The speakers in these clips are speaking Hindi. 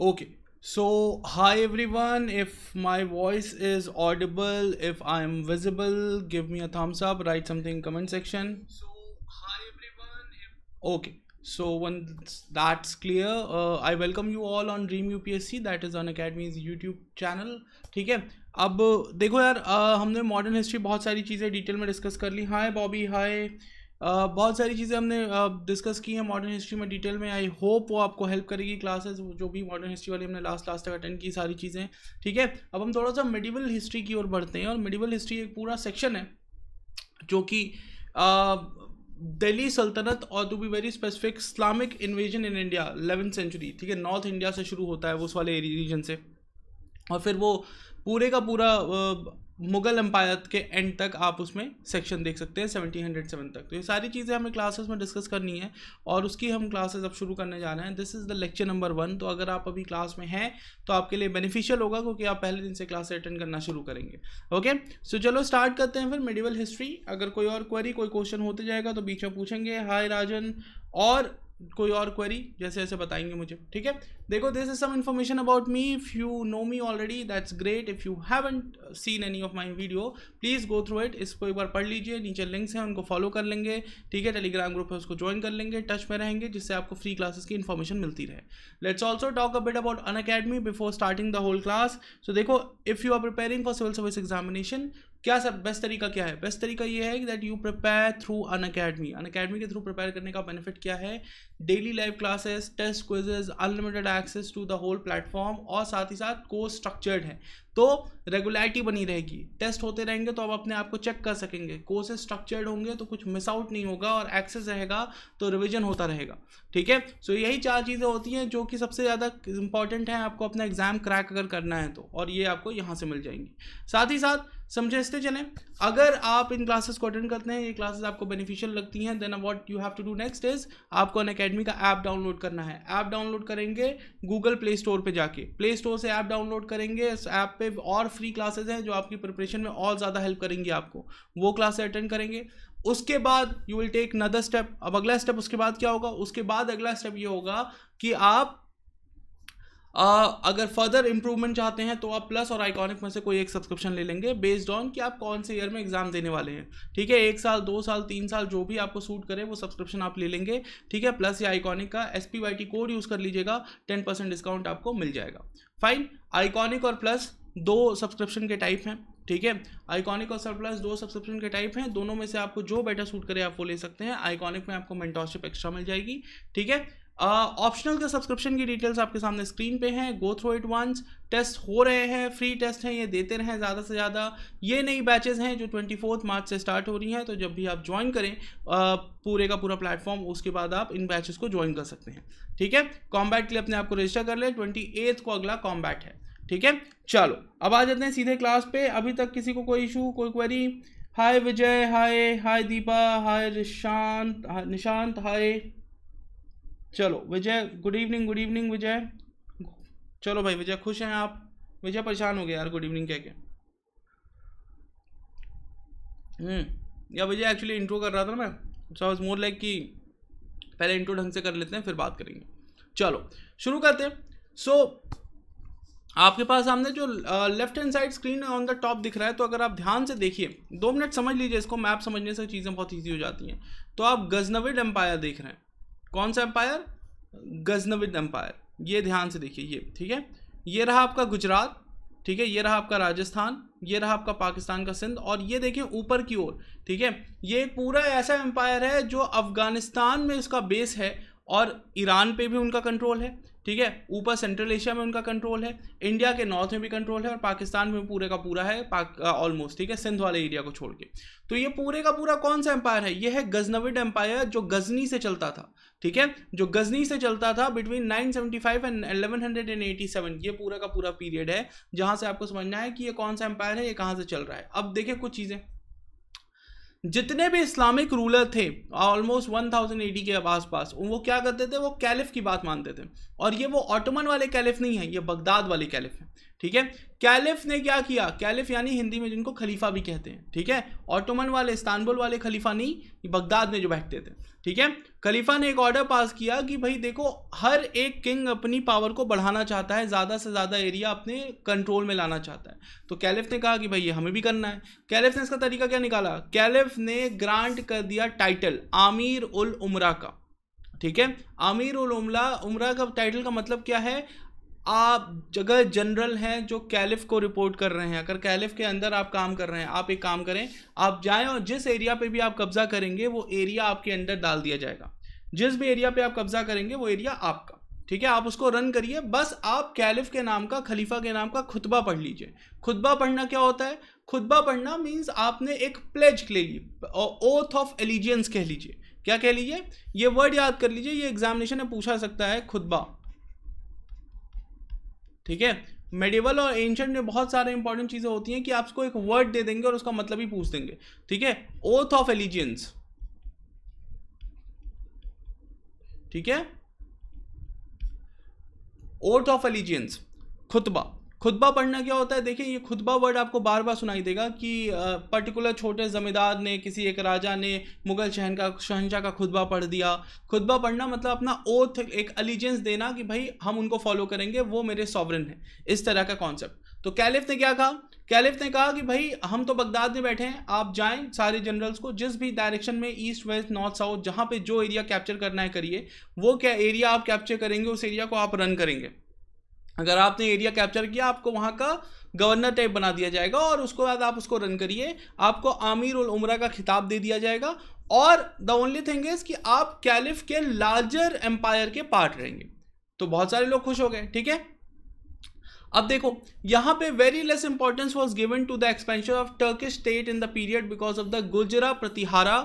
Okay, so hi everyone. If my voice is audible, if I am visible, give me a thumbs up, write something in comment section. So hi everyone. Okay, so once that's clear, uh, I welcome you all on Dream UPSC that is on Academy's YouTube channel. theek hai ab dekho yaar आ, हमने मॉडर्न हिस्ट्री बहुत सारी चीज़ें डिटेल में डिस्कस कर ली हाय बॉबी हाय बहुत सारी चीज़ें हमने डिस्कस की हैं मॉडर्न हिस्ट्री में डिटेल में आई होप वो आपको हेल्प करेगी क्लासेस जो भी मॉडर्न हिस्ट्री वाली हमने लास्ट लास्ट तक अटेंड की सारी चीज़ें ठीक है अब हम थोड़ा सा मिडिवल हिस्ट्री की ओर बढ़ते हैं और मिडिवल हिस्ट्री एक पूरा सेक्शन है जो कि दिल्ली सल्तनत और to be very specific Islamic invasion in India eleventh century ठीक है नॉर्थ इंडिया से शुरू होता है वो उस वाले रीजन से और फिर वो पूरे का पूरा मुगल अम्पायर के एंड तक आप उसमें सेक्शन देख सकते हैं सेवनटीन हंड्रेड सेवन तक तो ये सारी चीज़ें हमें क्लासेस में डिस्कस करनी है और उसकी हम क्लासेस अब शुरू करने जा रहे हैं this is the lecture number one तो अगर आप अभी क्लास में हैं तो आपके लिए बेनिफिशियल होगा क्योंकि आप पहले दिन से क्लास अटेंड करना शुरू करेंगे ओके सो so, चलो स्टार्ट करते हैं फिर मेडिवल हिस्ट्री अगर कोई और क्वेरी कोई क्वेश्चन होते जाएगा तो बीच में पूछेंगे हाय राजन और कोई और क्वेरी जैसे जैसे बताएंगे मुझे ठीक है देखो this is some information about me if you know me already that's great if you haven't seen any of my video please go through it इसको एक बार पढ़ लीजिए नीचे लिंक्स हैं उनको फॉलो कर लेंगे ठीक है टेलीग्राम ग्रुप है उसको ज्वाइन कर लेंगे टच में रहेंगे जिससे आपको फ्री क्लासेस की इन्फॉर्मेशन मिलती रहे let's also talk about about Unacademy before starting the whole class so देखो if you are preparing for civil service examination क्या सब बेस्ट तरीका क्या है बेस्ट तरीका ये है that you prepare through Unacademy Unacademy के थ्रू प्रिपेयर करने का बेनिफिट क्या है daily live classes test quizzes unlimited access to the whole platform और साथ ही साथ को स्ट्रक्चर्ड है तो रेगुलरिटी बनी रहेगी टेस्ट होते रहेंगे तो आप अपने आप को चेक कर सकेंगे कोर्सेज स्ट्रक्चर्ड होंगे तो कुछ मिस आउट नहीं होगा और एक्सेस रहेगा तो रिविजन होता रहेगा ठीक है सो यही चार चीज़ें होती हैं जो कि सबसे ज़्यादा इंपॉर्टेंट है आपको अपना एग्जाम क्रैक अगर करना है तो और ये आपको यहाँ से मिल जाएंगी साथ ही साथ समझते चलें अगर आप इन क्लासेस को अटेंड करते हैं ये क्लासेस आपको बेनिफिशियल लगती हैं then what you have to do next is आपको अन अकेडमी का ऐप डाउनलोड करना है ऐप डाउनलोड करेंगे गूगल प्ले स्टोर पर जाके प्ले स्टोर से ऐप डाउनलोड करेंगे इस ऐप पे और फ्री क्लासेस हैं जो आपकी प्रिपरेशन में और ज़्यादा हेल्प करेंगी आपको वो क्लासेस अटेंड करेंगे उसके बाद you will take another step अब अगला स्टेप उसके बाद क्या होगा उसके बाद अगला स्टेप ये होगा कि आप आ, अगर फर्दर इम्प्रूवमेंट चाहते हैं तो आप प्लस और आइकॉनिक में से कोई एक सब्सक्रिप्शन ले लेंगे बेस्ड ऑन कि आप कौन से ईयर में एग्जाम देने वाले हैं ठीक है एक साल दो साल तीन साल जो भी आपको सूट करे वो सब्सक्रिप्शन आप ले लेंगे ठीक है प्लस या आइकॉनिक का एस कोड यूज़ कर लीजिएगा टेन डिस्काउंट आपको मिल जाएगा फाइन आइकॉनिक और प्लस दो सब्सक्रिप्शन के टाइप हैं ठीक है आइकॉनिक और सरप्लस दो सब्सक्रिप्शन के टाइप हैं दोनों में से आपको जो बेटर सूट करे आप वो ले सकते हैं आइकॉनिक में आपको मेंटोरशिप एक्स्ट्रा मिल जाएगी ठीक है ऑप्शनल के सब्सक्रिप्शन की डिटेल्स आपके सामने स्क्रीन पे हैं go through it once test हो रहे हैं फ्री टेस्ट हैं ये देते रहें ज़्यादा से ज़्यादा ये नई बैचेस हैं जो ट्वेंटी फोर्थ मार्च से स्टार्ट हो रही हैं तो जब भी आप ज्वाइन करें आ, पूरे का पूरा प्लेटफॉर्म उसके बाद आप इन बैचेस को ज्वाइन कर सकते हैं ठीक है कॉम्बैट के लिए अपने आप को रजिस्टर कर लें ट्वेंटी को अगला कॉम्बैट है ठीक है चलो अब आ जाते हैं सीधे क्लास पे अभी तक किसी को कोई इशू कोई query hi Vijay hi hi Deepa hi Nishant Nishant hi चलो Vijay good evening good evening Vijay चलो भाई विजय खुश हैं आप विजय परेशान हो गया यार गुड इवनिंग कह के हम्म, या विजय एक्चुअली इंट्रो कर रहा था ना सो आई मोर लाइक कि पहले इंट्रो ढंग से कर लेते हैं फिर बात करेंगे चलो शुरू करते हैं सो so, आपके पास सामने जो left hand side screen on the top दिख रहा है तो अगर आप ध्यान से देखिए दो मिनट समझ लीजिए इसको मैप समझने से चीज़ें बहुत ईजी हो जाती हैं तो आप गजनविड एम्पायर देख रहे हैं कौन सा एम्पायर गजनविड एम्पायर ये ध्यान से देखिए ये ठीक है ये रहा आपका गुजरात ठीक है ये रहा आपका राजस्थान ये रहा आपका पाकिस्तान का सिंध और ये देखें ऊपर की ओर ठीक है ये पूरा ऐसा एम्पायर है जो अफ़गानिस्तान में उसका बेस है और ईरान पे भी उनका कंट्रोल है ठीक है ऊपर सेंट्रल एशिया में उनका कंट्रोल है इंडिया के नॉर्थ में भी कंट्रोल है और पाकिस्तान में पूरे का पूरा है ऑलमोस्ट ठीक है सिंध वाले एरिया को छोड़ के तो ये पूरे का पूरा कौन सा एम्पायर है ये है गजनविड एम्पायर जो गजनी से चलता था ठीक है जो गजनी से चलता था बिटवीन 975 एंड 1187 ये पूरा का पूरा पीरियड है जहां से आपको समझना है कि ये कौन सा एम्पायर है ये कहाँ से चल रहा है अब देखिए कुछ चीज़ें जितने भी इस्लामिक रूलर थे ऑलमोस्ट वन थाउजेंड एटी के आसपास वो क्या करते थे वो कैलिफ की बात मानते थे और ये वो ऑटोमन वाले कैलिफ नहीं है ये बगदाद वाले कैलिफ हैं ठीक है कैलिफ ने क्या किया कैलिफ यानी हिंदी में जिनको खलीफा भी कहते हैं ठीक है ऑटोमन वाले इस्तानबुल वाले खलीफा नहीं बगदाद में जो बैठते थे ठीक है खलीफा ने एक ऑर्डर पास किया कि भाई देखो हर एक किंग अपनी पावर को बढ़ाना चाहता है ज़्यादा से ज़्यादा एरिया अपने कंट्रोल में लाना चाहता है तो कैलिफ ने कहा कि भाई ये हमें भी करना है कैलिफ ने इसका तरीका क्या निकाला कैलिफ ने ग्रांट कर दिया टाइटल आमिर उल उमरा का ठीक है आमिर उल उमला उमरा का टाइटल का मतलब क्या है आप जगह जनरल हैं जो कैलिफ को रिपोर्ट कर रहे हैं अगर कैलिफ के अंदर आप काम कर रहे हैं आप एक काम करें आप जाएं और जिस एरिया पे भी आप कब्जा करेंगे वो एरिया आपके अंदर डाल दिया जाएगा जिस भी एरिया पे आप कब्जा करेंगे वो एरिया आपका ठीक है आप उसको रन करिए बस आप कैलिफ के नाम का खलीफा के नाम का खुतबा पढ़ लीजिए खुतबा पढ़ना क्या होता है खुतबा पढ़ना मीन्स आपने एक प्लेज ले ली ओथ ऑफ एलिजियंस कह लीजिए क्या कह लीजिए ये वर्ड याद कर लीजिए ये एग्जामिनेशन में पूछा सकता है खुतबा ठीक है मेडिवल और एंशंट में बहुत सारे इंपॉर्टेंट चीज़ें होती हैं कि आपको एक वर्ड दे देंगे और उसका मतलब ही पूछ देंगे ठीक है ओथ ऑफ एलिजियंस ठीक है ओथ ऑफ एलिजियंस खुतबा खुतबा पढ़ना क्या होता है देखिए ये खुतबा वर्ड आपको बार बार सुनाई देगा कि पर्टिकुलर छोटे ज़मींदार ने किसी एक राजा ने मुगल शहन का शहनशाह का खुतबा पढ़ दिया खुतबा पढ़ना मतलब अपना ओथ एक अलीजेंस देना कि भाई हम उनको फॉलो करेंगे वो मेरे सॉवरन हैं इस तरह का कॉन्सेप्ट तो कैलिफ ने क्या कहा कैलिफ ने कहा कि भाई हम तो बगदाद में बैठे हैं आप जाएं सारे जनरल्स को जिस भी डायरेक्शन में ईस्ट वेस्ट नॉर्थ साउथ जहाँ पे जो एरिया कैप्चर करना है करिए वो क्या एरिया आप कैप्चर करेंगे उस एरिया को आप रन करेंगे अगर आपने एरिया कैप्चर किया आपको वहाँ का गवर्नर टाइप बना दिया जाएगा और उसके बाद आप उसको रन करिए आपको आमिर उल उमरा का खिताब दे दिया जाएगा और द ओनली थिंग इज़ कि आप कैलिफ के लार्जर एम्पायर के पार्ट रहेंगे तो बहुत सारे लोग खुश हो गए ठीक है अब देखो यहाँ पे very less importance was given to the expansion of Turkish state in the period because of the Gurjara Pratihara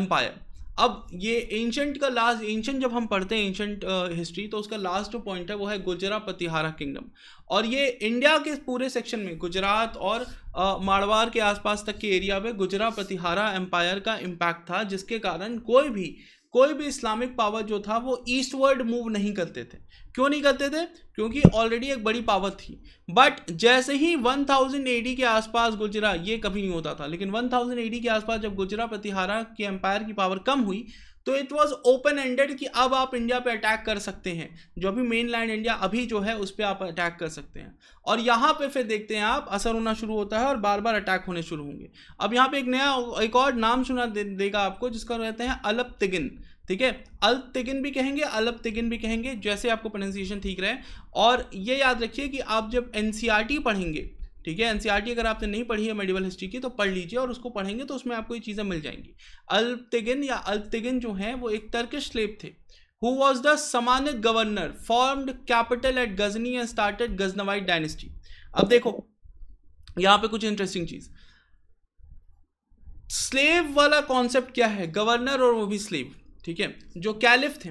empire अब ये एंशंट का लास्ट एंशंट जब हम पढ़ते हैं एंशंट हिस्ट्री uh, तो उसका लास्ट जो पॉइंट है वो है गुजरा पतिहारा किंगडम और ये इंडिया के पूरे सेक्शन में गुजरात और uh, मारवाड़ के आसपास तक के एरिया में गुजरा पतिहारा एम्पायर का इम्पैक्ट था जिसके कारण कोई भी कोई भी इस्लामिक पावर जो था वो ईस्टवर्ड मूव नहीं करते थे क्यों नहीं करते थे क्योंकि ऑलरेडी एक बड़ी पावर थी बट जैसे ही 1000 थाउजेंड के आसपास गुजरा ये कभी नहीं होता था लेकिन 1000 थाउजेंड के आसपास जब गुजरा प्रतिहारा के एम्पायर की पावर कम हुई तो इट वाज ओपन एंडेड कि अब आप इंडिया पे अटैक कर सकते हैं जो भी मेन लैंड इंडिया अभी जो है उस पर आप अटैक कर सकते हैं और यहाँ पे फिर देखते हैं आप असर होना शुरू होता है और बार बार अटैक होने शुरू होंगे अब यहाँ पे एक नया एक और नाम सुना दे, देगा आपको जिसका रहते हैं अलप तिगिन ठीक है अल्प तिगिन भी कहेंगे अलप तिगिन भी कहेंगे जैसे आपको प्रोनाउंसिएशन ठीक रहे और ये याद रखिए कि आप जब एन e पढ़ेंगे ठीक है एनसीईआरटी e अगर आपने नहीं पढ़ी है मेडिवल हिस्ट्री की तो पढ़ लीजिए और उसको पढ़ेंगे तो उसमें आपको ये चीज़ें मिल जाएंगी अल्पतिगिन या अल्पतिगिन जो हैं वो एक तर्किश स्लेब थे who was the Samanid governor formed capital at Ghazni and started Ghaznavite dynasty अब देखो यहाँ पे कुछ इंटरेस्टिंग चीज़ स्लेव वाला कॉन्सेप्ट क्या है गवर्नर और वो भी स्लेव ठीक है जो कैलिफ थे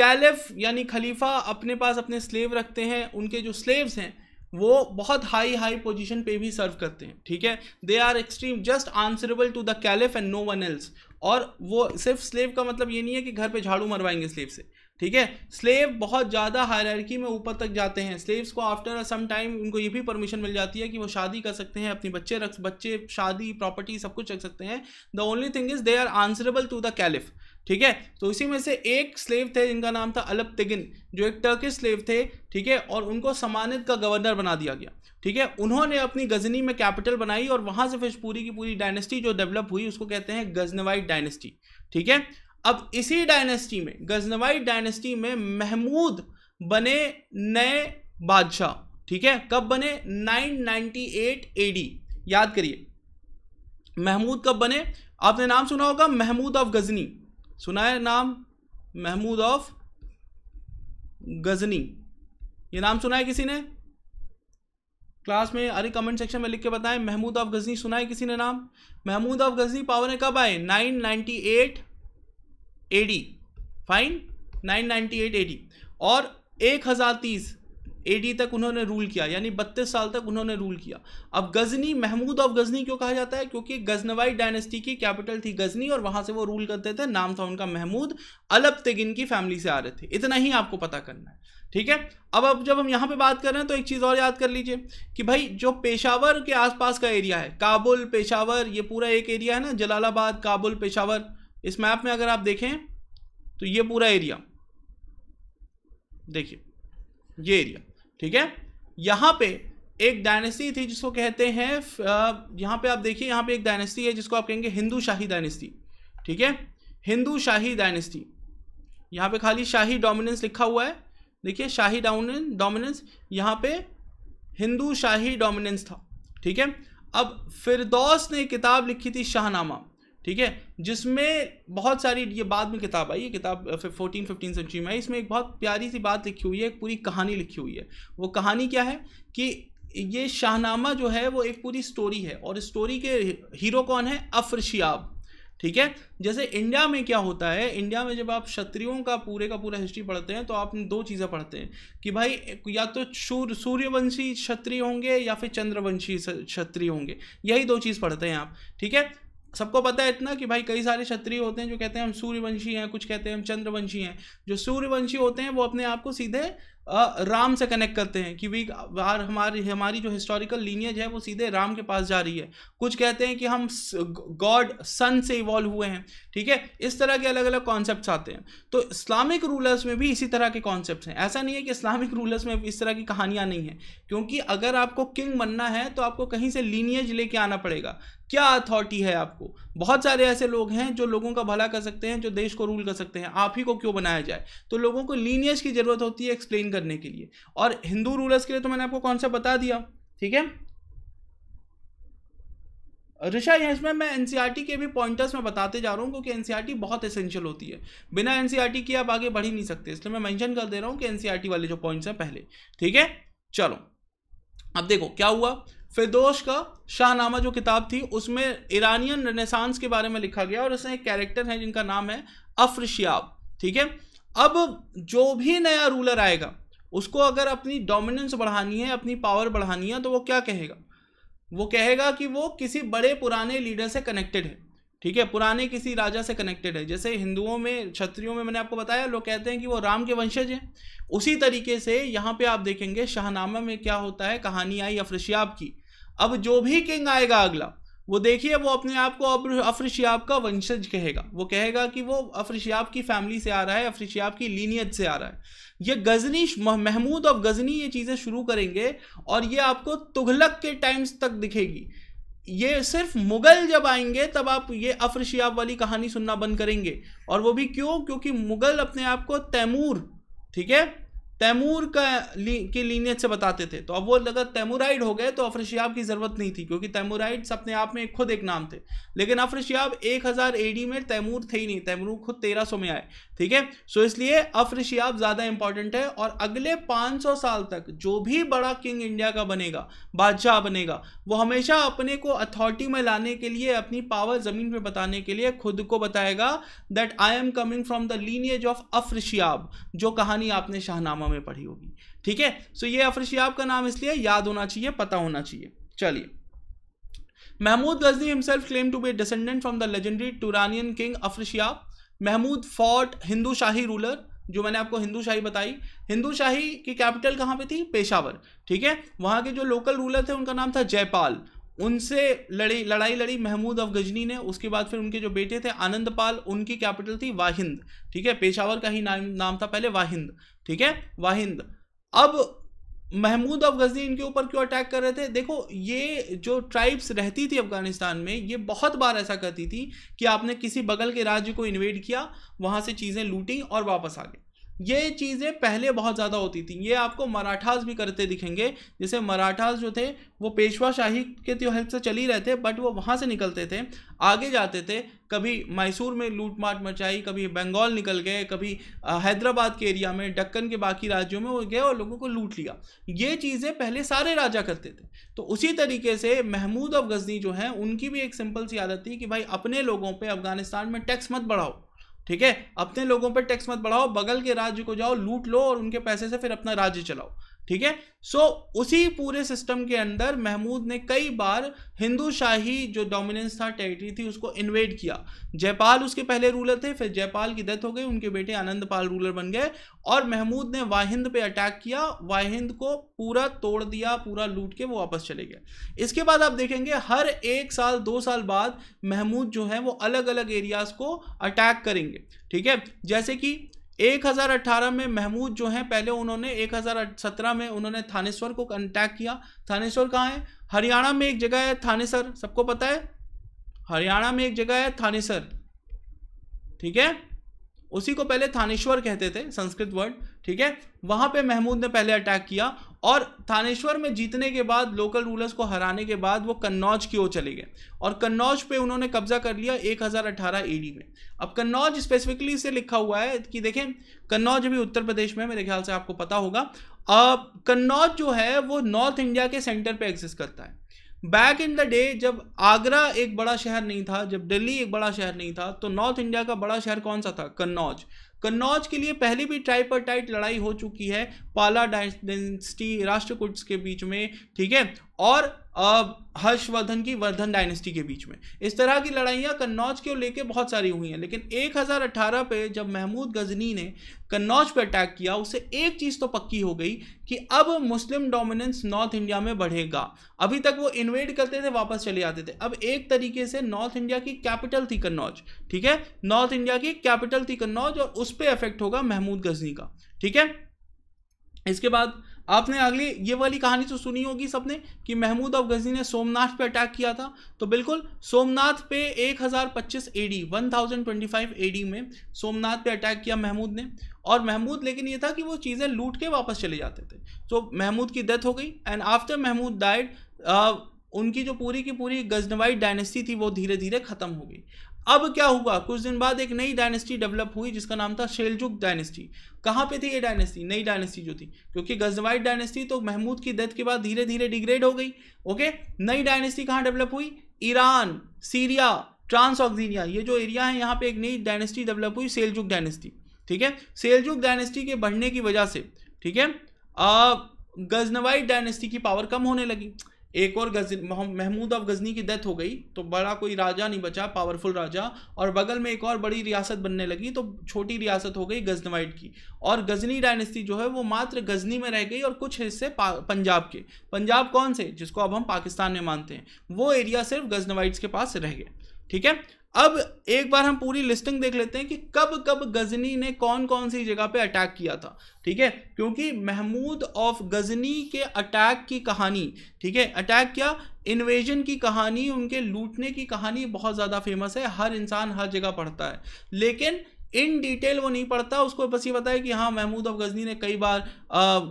कैलिफ यानी खलीफा अपने पास अपने स्लेव रखते हैं उनके जो स्लेव्स हैं वो बहुत हाई हाई पोजीशन पे भी सर्व करते हैं ठीक है they are extreme just answerable to the caliph and no one else और वो सिर्फ स्लेव का मतलब ये नहीं है कि घर पे झाड़ू मरवाएंगे स्लेव से ठीक है स्लेव बहुत ज़्यादा हायरकी में ऊपर तक जाते हैं स्लेव्स को आफ्टर सम टाइम उनको ये भी परमिशन मिल जाती है कि वो शादी कर सकते हैं अपने बच्चे रख बच्चे शादी प्रॉपर्टी सब कुछ रख सकते हैं the only thing is they are answerable to the caliph ठीक है तो इसी में से एक स्लेव थे जिनका नाम था अलब तिगिन जो एक टर्किश स्लेव थे ठीक है और उनको समानित का गवर्नर बना दिया गया ठीक है उन्होंने अपनी गजनी में कैपिटल बनाई और वहां से फिर पूरी की पूरी डायनेस्टी जो डेवलप हुई उसको कहते हैं गजनवाइट डायनेस्टी ठीक है अब इसी डायनेस्टी में गजनवाइट डायनेस्टी में महमूद बने नए बादशाह ठीक है कब बने 998 एडी याद करिए महमूद कब बने आपने नाम सुना होगा महमूद ऑफ गजनी सुना है नाम महमूद ऑफ गजनी ये नाम सुना है किसी ने क्लास में अरे कमेंट सेक्शन में लिख के बताएं महमूद ऑफ गजनी सुना है किसी ने नाम महमूद ऑफ गजनी पावर ने कब आए 998 एडी फाइन 998 एडी और 1030 एडी तक उन्होंने रूल किया यानी बत्तीस साल तक उन्होंने रूल किया अब गजनी महमूद ऑफ गजनी क्यों कहा जाता है क्योंकि गजनवाई डायनेस्टी की कैपिटल थी गजनी और वहां से वो रूल करते थे नाम था उनका महमूद अलब तेगिन की फैमिली से आ रहे थे इतना ही आपको पता करना है ठीक है अब अब जब हम यहाँ पे बात कर रहे हैं तो एक चीज़ और याद कर लीजिए कि भाई जो पेशावर के आसपास का एरिया है काबुल पेशावर ये पूरा एक एरिया है ना जलालाबाद काबुल पेशावर इस मैप में अगर आप देखें तो ये पूरा एरिया देखिए ये एरिया ठीक है यहाँ पे एक डायनेस्टी थी जिसको कहते हैं यहाँ पे आप देखिए यहाँ पे एक डायनेस्टी है जिसको आप कहेंगे हिंदू शाही डायनेस्टी ठीक है हिंदू शाही डायनेस्टी यहाँ पे खाली शाही डोमिनेंस लिखा हुआ है देखिए शाही डोमिनेंस यहाँ पे हिंदू शाही डोमिनेंस था ठीक है अब फिरदौस ने किताब लिखी थी शाहनामा ठीक है जिसमें बहुत सारी ये बाद में किताब आई ये किताब फोर्टीन फिफ्टीन सेंचुरी में आई इसमें एक बहुत प्यारी सी बात लिखी हुई है एक पूरी कहानी लिखी हुई है वो कहानी क्या है कि ये शाहनामा जो है वो एक पूरी स्टोरी है और स्टोरी के हीरो कौन है अफरशियाब ठीक है जैसे इंडिया में क्या होता है इंडिया में जब आप क्षत्रियों का पूरे का पूरा हिस्ट्री पढ़ते हैं तो आप दो चीज़ें पढ़ते हैं कि भाई या तो सूर्य सूर्यवंशी क्षत्रिय होंगे या फिर चंद्रवंशी क्षत्रिय होंगे यही दो चीज़ पढ़ते हैं आप ठीक है सबको पता है इतना कि भाई कई सारे क्षत्रिय होते हैं जो कहते हैं हम सूर्यवंशी हैं कुछ कहते हैं हम चंद्रवंशी हैं जो सूर्यवंशी होते हैं वो अपने आप को सीधे राम से कनेक्ट करते हैं कि वी आर हमारी हमारी जो हिस्टोरिकल लीनियज है वो सीधे राम के पास जा रही है कुछ कहते हैं कि हम गॉड सन से इवॉल्व हुए हैं ठीक है इस तरह के अलग अलग कॉन्सेप्ट आते हैं तो इस्लामिक रूलर्स में भी इसी तरह के कॉन्सेप्ट हैं ऐसा नहीं है कि इस्लामिक रूलर्स में इस तरह की कहानियां नहीं है क्योंकि अगर आपको किंग बनना है तो आपको कहीं से लीनियज लेके आना पड़ेगा क्या अथॉरिटी है आपको बहुत सारे ऐसे लोग हैं जो लोगों का भला कर सकते हैं जो देश को रूल कर सकते हैं आप ही को क्यों बनाया जाए तो लोगों को लीनियज की ज़रूरत होती है एक्सप्लेन करने के लिए और हिंदू रूलर्स के लिए तो मैंने आपको कॉन्सेप्ट बता दिया ठीक है ऋषा इसमें मैं एन e के भी पॉइंटर्स में बताते जा रहा हूँ क्योंकि एन e बहुत एसेंशियल होती है बिना एन e की आप आगे बढ़ ही नहीं सकते इसलिए मैं मैंशन कर दे रहा हूँ कि एन वाले जो पॉइंट्स हैं पहले ठीक है चलो अब देखो क्या हुआ फिरदोश का शाहनामा जो किताब थी उसमें ईरानियन रेनेसांस के बारे में लिखा गया और उसमें एक कैरेक्टर है जिनका नाम है अफ्रशियाब ठीक है अब जो भी नया रूलर आएगा उसको अगर अपनी डोमिनेंस बढ़ानी है अपनी पावर बढ़ानी है तो वो क्या कहेगा वो कहेगा कि वो किसी बड़े पुराने लीडर से कनेक्टेड है ठीक है पुराने किसी राजा से कनेक्टेड है जैसे हिंदुओं में क्षत्रियों में मैंने आपको बताया लोग कहते हैं कि वो राम के वंशज हैं उसी तरीके से यहाँ पे आप देखेंगे शाहनामा में क्या होता है कहानी आई अफरशियाब की अब जो भी किंग आएगा अगला वो देखिए वो अपने आप को अफ्रिशियाब का वंशज कहेगा वो कहेगा कि वो अफ्रिशियाब की फैमिली से आ रहा है अफ्रिशियाब की लीनियत से आ रहा है ये गजनी महमूद और गजनी ये चीज़ें शुरू करेंगे और ये आपको तुगलक के टाइम्स तक दिखेगी ये सिर्फ मुगल जब आएंगे तब आप ये अफ्रिशियाब वाली कहानी सुनना बंद करेंगे और वो भी क्यों क्योंकि मुगल अपने आप को तैमूर ठीक है तैमूर का ली, के लीनियत से बताते थे तो अब वो अगर तैमूराइड हो गए तो अफरशियाब की ज़रूरत नहीं थी क्योंकि तैमुराइड्स अपने आप में खुद एक नाम थे लेकिन अफरशियाब 1000 एडी में तैमूर थे ही नहीं तैमूर खुद 1300 में आए ठीक है सो इसलिए अफ्रशियाब ज़्यादा इंपॉर्टेंट है और अगले 500 साल तक जो भी बड़ा किंग इंडिया का बनेगा बादशाह बनेगा वो हमेशा अपने को अथॉरिटी में लाने के लिए अपनी पावर ज़मीन पे बताने के लिए खुद को बताएगा that I am coming from the lineage of Afrasiab जो कहानी आपने शाहनामा में पढ़ी होगी ठीक है सो ये अफ्रशियाब का नाम इसलिए याद होना चाहिए पता होना चाहिए चलिए Mahmud Ghazni himself claim to be descendant from the legendary Turanian king king Mahmud fought Hindu Shahi ruler जो मैंने आपको हिंदू शाही बताई हिंदू शाही की कैपिटल कहाँ पे थी पेशावर ठीक है वहाँ के जो लोकल रूलर थे उनका नाम था जयपाल उनसे लड़ी लड़ाई लड़ी महमूद अफ गजनी ने उसके बाद फिर उनके जो बेटे थे आनंदपाल उनकी कैपिटल थी वाहिंद ठीक है पेशावर का ही नाम नाम था पहले वाहिंद ठीक है वाहिंद अब महमूद और गजनी इनके ऊपर क्यों अटैक कर रहे थे देखो ये जो ट्राइब्स रहती थी अफगानिस्तान में ये बहुत बार ऐसा करती थी कि आपने किसी बगल के राज्य को इन्वेड किया वहाँ से चीज़ें लूटी और वापस आ गई ये चीज़ें पहले बहुत ज़्यादा होती थी ये आपको मराठास भी करते दिखेंगे जैसे मराठास जो थे वो पेशवा शाही के तो हेल्प से चली थे बट वो वहाँ से निकलते थे आगे जाते थे कभी मैसूर में लूटमाट मचाई कभी बंगाल निकल गए कभी हैदराबाद के एरिया में डक्कन के बाकी राज्यों में वो गए और लोगों को लूट लिया ये चीज़ें पहले सारे राजा करते थे तो उसी तरीके से महमूद अफ गजनी जो हैं उनकी भी एक सिंपल सी आदत थी कि भाई अपने लोगों पर अफगानिस्तान में टैक्स मत बढ़ाओ ठीक है अपने लोगों पर टैक्स मत बढ़ाओ बगल के राज्य को जाओ लूट लो और उनके पैसे से फिर अपना राज्य चलाओ ठीक है सो उसी पूरे सिस्टम के अंदर महमूद ने कई बार हिंदू शाही जो डोमिनेंस था टेरिटरी थी उसको इन्वेड किया जयपाल उसके पहले रूलर थे फिर जयपाल की डेथ हो गई उनके बेटे आनंदपाल रूलर बन गए और महमूद ने वाहिंद पे अटैक किया वाहिंद को पूरा तोड़ दिया पूरा लूट के वो वापस चले गए इसके बाद आप देखेंगे हर एक साल दो साल बाद महमूद जो है वो अलग अलग एरियाज को अटैक करेंगे ठीक है जैसे कि 1018 में महमूद जो हैं पहले उन्होंने 1017 में उन्होंने थानेश्वर को कंटैक्ट किया थानेश्वर कहाँ है हरियाणा में एक जगह है थानेसर सबको पता है हरियाणा में एक जगह है थानेसर ठीक है उसी को पहले थानेश्वर कहते थे संस्कृत वर्ड ठीक है वहां पे महमूद ने पहले अटैक किया और थानेश्वर में जीतने के बाद लोकल रूलर्स को हराने के बाद वो कन्नौज की ओर चले गए और कन्नौज पे उन्होंने कब्जा कर लिया 1018 एडी में अब कन्नौज स्पेसिफिकली से लिखा हुआ है कि देखें कन्नौज अभी उत्तर प्रदेश में मेरे ख्याल से आपको पता होगा अब कन्नौज जो है वो नॉर्थ इंडिया के सेंटर पे एग्जिस्ट करता है बैक इन द डे जब आगरा एक बड़ा शहर नहीं था जब दिल्ली एक बड़ा शहर नहीं था तो नॉर्थ इंडिया का बड़ा शहर कौन सा था कन्नौज कन्नौज के लिए पहले भी ट्राइपरटाइट लड़ाई हो चुकी है पाला डायनेस्टी राष्ट्रकूट के बीच में ठीक है और हर्षवर्धन की वर्धन डायनेस्टी के बीच में इस तरह की लड़ाइयाँ कन्नौज के लेके बहुत सारी हुई हैं लेकिन 1018 पे जब महमूद गजनी ने कन्नौज पे अटैक किया उसे एक चीज़ तो पक्की हो गई कि अब मुस्लिम डोमिनेंस नॉर्थ इंडिया में बढ़ेगा अभी तक वो इन्वेड करते थे वापस चले जाते थे अब एक तरीके से नॉर्थ इंडिया की कैपिटल थी कन्नौज ठीक है नॉर्थ इंडिया की कैपिटल थी कन्नौज और उस पर इफेक्ट होगा महमूद गजनी का ठीक है इसके बाद आपने अगली ये वाली कहानी तो सुनी होगी सबने कि महमूद गजनी ने सोमनाथ पे अटैक किया था तो बिल्कुल सोमनाथ पे 1025 फाइव ए डी में सोमनाथ पे अटैक किया महमूद ने और महमूद लेकिन ये था कि वो चीज़ें लूट के वापस चले जाते थे तो महमूद की डेथ हो गई एंड आफ्टर महमूद डाइड उनकी जो पूरी की पूरी गजनवाई डायनेस्टी थी वो धीरे धीरे ख़त्म हो गई अब क्या हुआ कुछ दिन बाद एक नई डायनेस्टी डेवलप हुई जिसका नाम था शेलजुक डायनेस्टी कहाँ पे थी ये डायनेस्टी नई डायनेस्टी जो थी क्योंकि गजवाइट डायनेस्टी तो महमूद की डेथ के बाद धीरे धीरे डिग्रेड हो गई ओके नई डायनेस्टी कहाँ डेवलप हुई ईरान सीरिया ट्रांस ऑक्जीनिया ये जो एरिया है यहाँ पे एक नई डायनेस्टी डेवलप हुई सेलजुक डायनेस्टी ठीक है सेलजुक डायनेस्टी के बढ़ने की वजह से ठीक है गजनवाइट डायनेस्टी की पावर कम होने लगी एक और गजनी महमूद अफ गजनी की डेथ हो गई तो बड़ा कोई राजा नहीं बचा पावरफुल राजा और बगल में एक और बड़ी रियासत बनने लगी तो छोटी रियासत हो गई गजनवाइट की और गजनी डायनेस्टी जो है वो मात्र गजनी में रह गई और कुछ हिस्से पंजाब के पंजाब कौन से जिसको अब हम पाकिस्तान में मानते हैं वो एरिया सिर्फ गजनवाइट्स के पास रह गए ठीक है अब एक बार हम पूरी लिस्टिंग देख लेते हैं कि कब कब गजनी ने कौन कौन सी जगह पे अटैक किया था ठीक है क्योंकि महमूद ऑफ गजनी के अटैक की कहानी ठीक है अटैक क्या इन्वेजन की कहानी उनके लूटने की कहानी बहुत ज़्यादा फेमस है हर इंसान हर जगह पढ़ता है लेकिन इन डिटेल वो नहीं पढ़ता उसको बस ये पता है कि हाँ महमूद अफ गजनी ने कई बार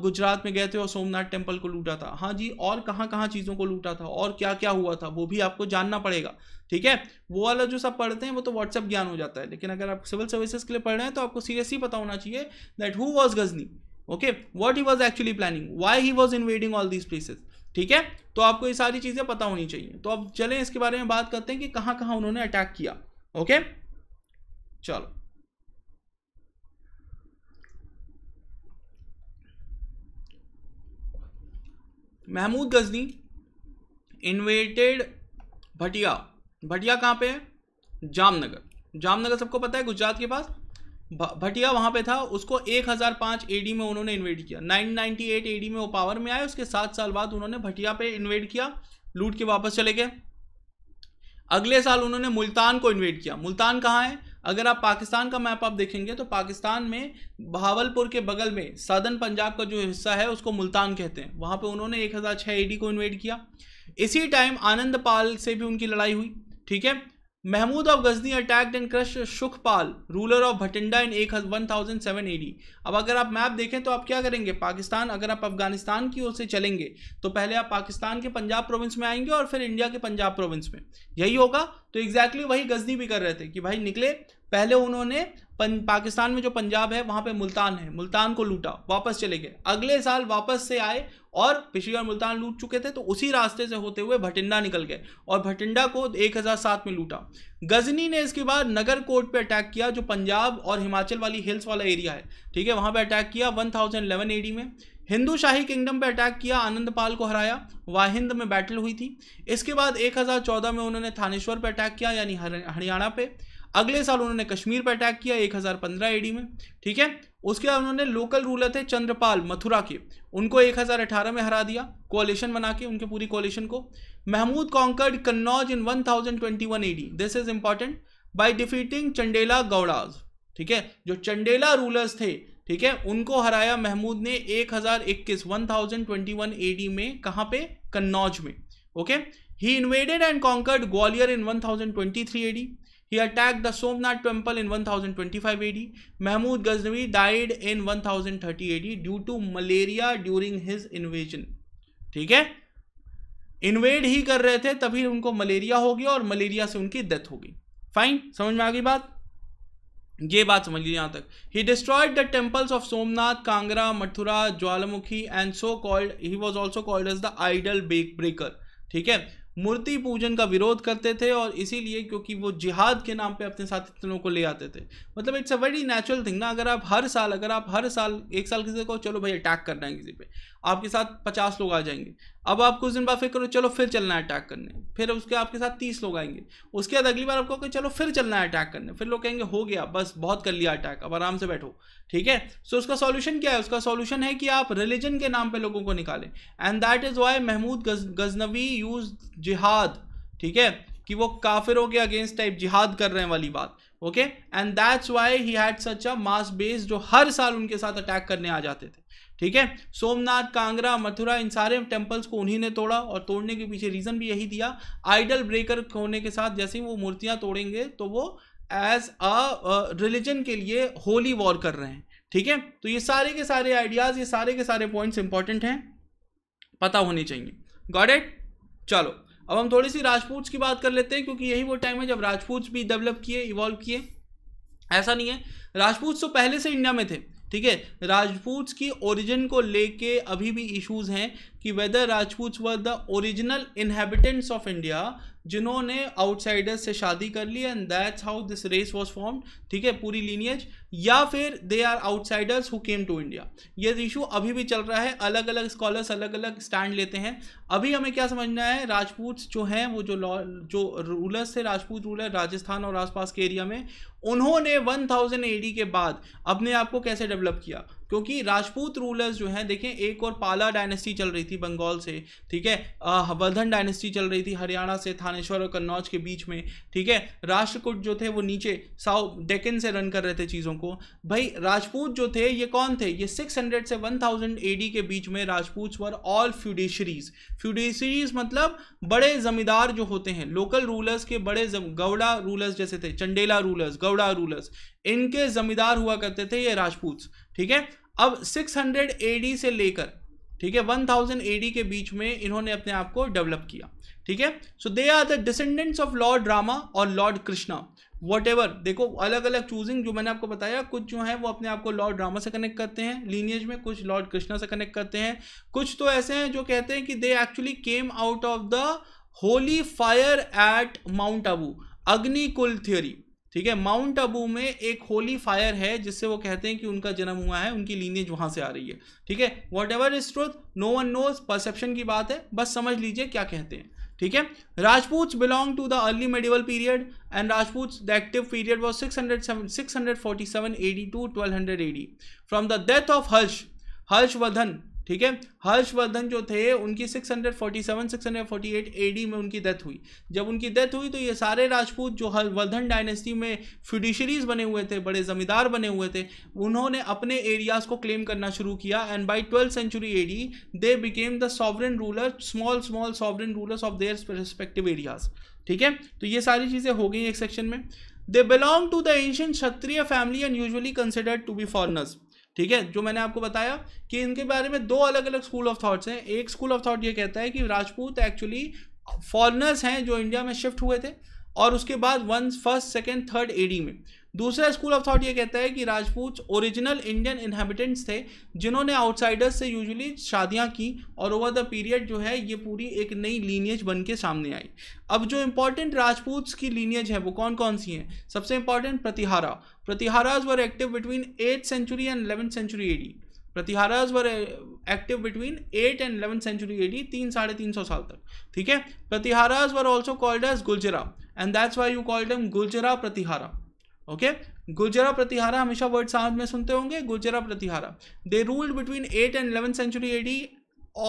गुजरात में गए थे और सोमनाथ टेम्पल को लूटा था हाँ जी और कहाँ कहाँ चीज़ों को लूटा था और क्या क्या हुआ था वो भी आपको जानना पड़ेगा ठीक है वो वाला जो सब पढ़ते हैं वो तो व्हाट्सअप ज्ञान हो जाता है लेकिन अगर आप सिविल सर्विसेज के लिए पढ़ रहे हैं तो आपको सीरियसली पता होना चाहिए that who was Ghazni okay what he was actually planning why he was invading all these places ठीक है तो आपको ये सारी चीज़ें पता होनी चाहिए तो अब चलें इसके बारे में बात करते हैं कि कहाँ कहाँ उन्होंने अटैक किया ओके चलो महमूद गजनी इन्वेटेड भटिया भटिया कहाँ पे है जामनगर जामनगर सबको पता है गुजरात के पास भटिया वहाँ पे था उसको 1005 एडी में उन्होंने इन्वेट किया 998 एडी में वो पावर में आए उसके सात साल बाद उन्होंने भटिया पे इन्वेट किया लूट के वापस चले गए अगले साल उन्होंने मुल्तान को इन्वेट किया मुल्तान कहाँ है अगर आप पाकिस्तान का मैप आप देखेंगे तो पाकिस्तान में बहावलपुर के बगल में सदन पंजाब का जो हिस्सा है उसको मुल्तान कहते हैं वहाँ पे उन्होंने एक हज़ार छः एडी को इन्वेट किया इसी टाइम आनंदपाल से भी उनकी लड़ाई हुई ठीक है Mahmud of Ghazni attacked and crush Pal ruler of Bhatinda in एक वन थाउजेंड सेवन एडी अब अगर आप मैप देखें तो आप क्या करेंगे पाकिस्तान अगर आप अफगानिस्तान की ओर से चलेंगे तो पहले आप पाकिस्तान के पंजाब प्रोविंस में आएंगे और फिर इंडिया के पंजाब प्रोविंस में यही होगा तो एग्जैक्टली exactly वही गजनी भी कर रहे थे कि भाई निकले पहले उन्होंने पाकिस्तान में जो पंजाब है वहां पे मुल्तान है मुल्तान को लूटा वापस चले गए अगले साल वापस से आए और पिछली बार मुल्तान लूट चुके थे तो उसी रास्ते से होते हुए भटिंडा निकल गए और भटिंडा को 1007 में लूटा गजनी ने इसके बाद नगर कोट पर अटैक किया जो पंजाब और हिमाचल वाली हिल्स वाला एरिया है ठीक है वहाँ पर अटैक किया वन थाउजेंड में हिंदू शाही किंगडम पर अटैक किया आनंदपाल को हराया वाहिंद में बैटल हुई थी इसके बाद 1014 में उन्होंने थानेश्वर पर अटैक किया यानी हरियाणा पे अगले साल उन्होंने कश्मीर पर अटैक किया 1015 एडी में ठीक है उसके बाद उन्होंने लोकल रूलर थे चंद्रपाल मथुरा के उनको 1018 में हरा दिया कोलेशन बना के उनके पूरी कोलेशन को Mahmud conquered Kannauj in 1021 thousand this is important by defeating Chandela Gaudas ठीक है जो चंडेला रूलर्स थे ठीक है उनको हराया महमूद ने 1021 1021 एडी में कहाँ पे कन्नौज में okay he invaded and conquered Gwalior in 1023 AD He attacked the Somnath temple in 1025 AD. Mahmud Ghaznavi died in 1030 AD due to malaria during his invasion. ठीक है इन्वेड ही कर रहे थे तभी उनको मलेरिया हो गया और मलेरिया से उनकी डेथ हो गई फाइन समझ में आ गई बात ये बात समझ लीजिए यहां तक he destroyed the temples of Somnath Kangra Mathura Jwalamukhi and so called he was also called as the idol breaker ठीक है मूर्ति पूजन का विरोध करते थे और इसीलिए क्योंकि वो जिहाद के नाम पे अपने साथ इतनों को ले आते थे मतलब it's a very natural thing ना अगर आप हर साल अगर आप हर साल एक साल किसी को चलो भाई अटैक करना है किसी पे आपके साथ पचास लोग आ जाएंगे अब आप कुछ दिन बाद फिर करो चलो फिर चलना है अटैक करने फिर उसके आपके साथ तीस लोग आएंगे उसके बाद अगली बार आपको कहो चलो फिर चलना है अटैक करने फिर लोग कहेंगे हो गया बस बहुत कर लिया अटैक अब आराम से बैठो ठीक है सो उसका सॉल्यूशन क्या है उसका सॉल्यूशन है कि आप रिलीजन के नाम पर लोगों को निकालें and that is why Mahmud गज, गजनवी यूज जिहाद ठीक है कि वो काफिरों के अगेंस्ट टाइप जिहाद कर रहे हैं वाली बात okay and that's why he had such a mass base जो हर साल उनके साथ अटैक करने आ जाते थे ठीक है सोमनाथ कांगड़ा मथुरा इन सारे टेम्पल्स को उन्हीं ने तोड़ा और तोड़ने के पीछे रीज़न भी यही दिया आइडल ब्रेकर होने के साथ जैसे ही वो मूर्तियां तोड़ेंगे तो वो एज अ रिलीजन के लिए होली वॉर कर रहे हैं ठीक है तो ये सारे के सारे आइडियाज़ ये सारे के सारे पॉइंट्स इंपॉर्टेंट हैं पता होने चाहिए गॉड इट चलो अब हम थोड़ी सी राजपूत की बात कर लेते हैं क्योंकि यही वो टाइम है जब राजपूत भी डेवलप किए इवॉल्व किए ऐसा नहीं है राजपूत तो पहले से इंडिया में थे ठीक है राजपूत की ओरिजिन को लेके अभी भी इश्यूज हैं कि whether Rajput were the original inhabitants of India जिन्होंने आउटसाइडर्स से शादी कर ली and that's how this race was form ठीक है पूरी लीनियज या फिर they are outsiders who came to India ये इशू अभी भी चल रहा है अलग अलग स्कॉलर्स अलग अलग स्टैंड लेते हैं अभी हमें क्या समझना है राजपूत जो हैं वो जो लॉ जो रूलर्स थे राजपूत रूलर राजस्थान और आसपास के एरिया में उन्होंने 1000 एडी के बाद अपने आप को कैसे डेवलप किया क्योंकि राजपूत रूलर्स जो हैं देखें एक और पाला डायनेस्टी चल रही थी बंगाल से ठीक है वर्धन डायनेस्टी चल रही थी हरियाणा से थानेश्वर और कन्नौज के बीच में ठीक है राष्ट्रकूट जो थे वो नीचे साउथ डेकन से रन कर रहे थे चीज़ों को भाई राजपूत जो थे ये कौन थे ये 600 से 1000 थाउजेंड के बीच में राजपूत वर ऑल फ्यूडिशरीज फ्यूडिशरीज मतलब बड़े जमींदार जो होते हैं लोकल रूलर्स के बड़े गौड़ा रूलर्स जैसे थे चंडेला रूलर्स गौड़ा रूलर्स इनके जमींदार हुआ करते थे ये राजपूत ठीक है अब 600 हंड्रेड से लेकर ठीक है 1000 एडी के बीच में इन्होंने अपने आप को डेवलप किया ठीक है so they are the descendants of lord Rama और लॉर्ड कृष्णा वट एवर देखो अलग अलग चूजिंग जो मैंने आपको बताया कुछ जो है वो अपने आप को लॉर्ड ड्रामा से कनेक्ट करते हैं लीनियज में कुछ लॉर्ड कृष्णा से कनेक्ट करते हैं कुछ तो ऐसे हैं जो कहते हैं कि they actually came out of the holy fire at mount Abu Agnikul theory ठीक है माउंट अबू में एक होली फायर है जिससे वो कहते हैं कि उनका जन्म हुआ है उनकी लीनेज वहां से आ रही है ठीक है whatever is truth no one knows perception की बात है बस समझ लीजिए क्या कहते हैं ठीक है Rajput belong to the early medieval period and Rajput the active period was six hundred six hundred forty seven AD to twelve hundred AD from the death of Harsha Harshavardhana ठीक है हर्षवर्धन जो थे उनकी 647 648 एडी में उनकी डेथ हुई जब उनकी डेथ हुई तो ये सारे राजपूत जो हर्षवर्धन डायनेस्टी में फ्यूडिशरीज बने हुए थे बड़े ज़मींदार बने हुए थे उन्होंने अपने एरियाज़ को क्लेम करना शुरू किया and by twelfth century AD they became the sovereign ruler small small sovereign rulers of their respective areas ठीक है तो ये सारी चीज़ें हो गई एक सेक्शन में they belong to the ancient Kshatriya family and usually considered to be foreigners ठीक है जो मैंने आपको बताया कि इनके बारे में दो अलग अलग स्कूल ऑफ थॉट्स हैं एक स्कूल ऑफ थॉट ये कहता है कि राजपूत एक्चुअली फॉरनर्स हैं जो इंडिया में शिफ्ट हुए थे और उसके बाद one first second third AD में दूसरा स्कूल ऑफ थॉट ये कहता है कि राजपूत ओरिजिनल इंडियन इन्हेबिटेंट्स थे जिन्होंने आउटसाइडर्स से यूजुअली शादियाँ की और ओवर द पीरियड जो है ये पूरी एक नई लीनियज बन के सामने आई अब जो इम्पोर्टेंट राजपूत की लीनियज है वो कौन कौन सी हैं सबसे important Pratihara Pratiharas were active between eight century and eleven century AD Pratiharas were active between eight and eleven century AD तीन साढ़े तीन सौ साल तक ठीक है Pratiharas were also called as Gurjara and that's why you called them Gurjara Pratihara okay Gurjara Pratihara हमेशा वर्ड साउंड में सुनते होंगे Gurjara Pratihara they ruled between eight and eleven century AD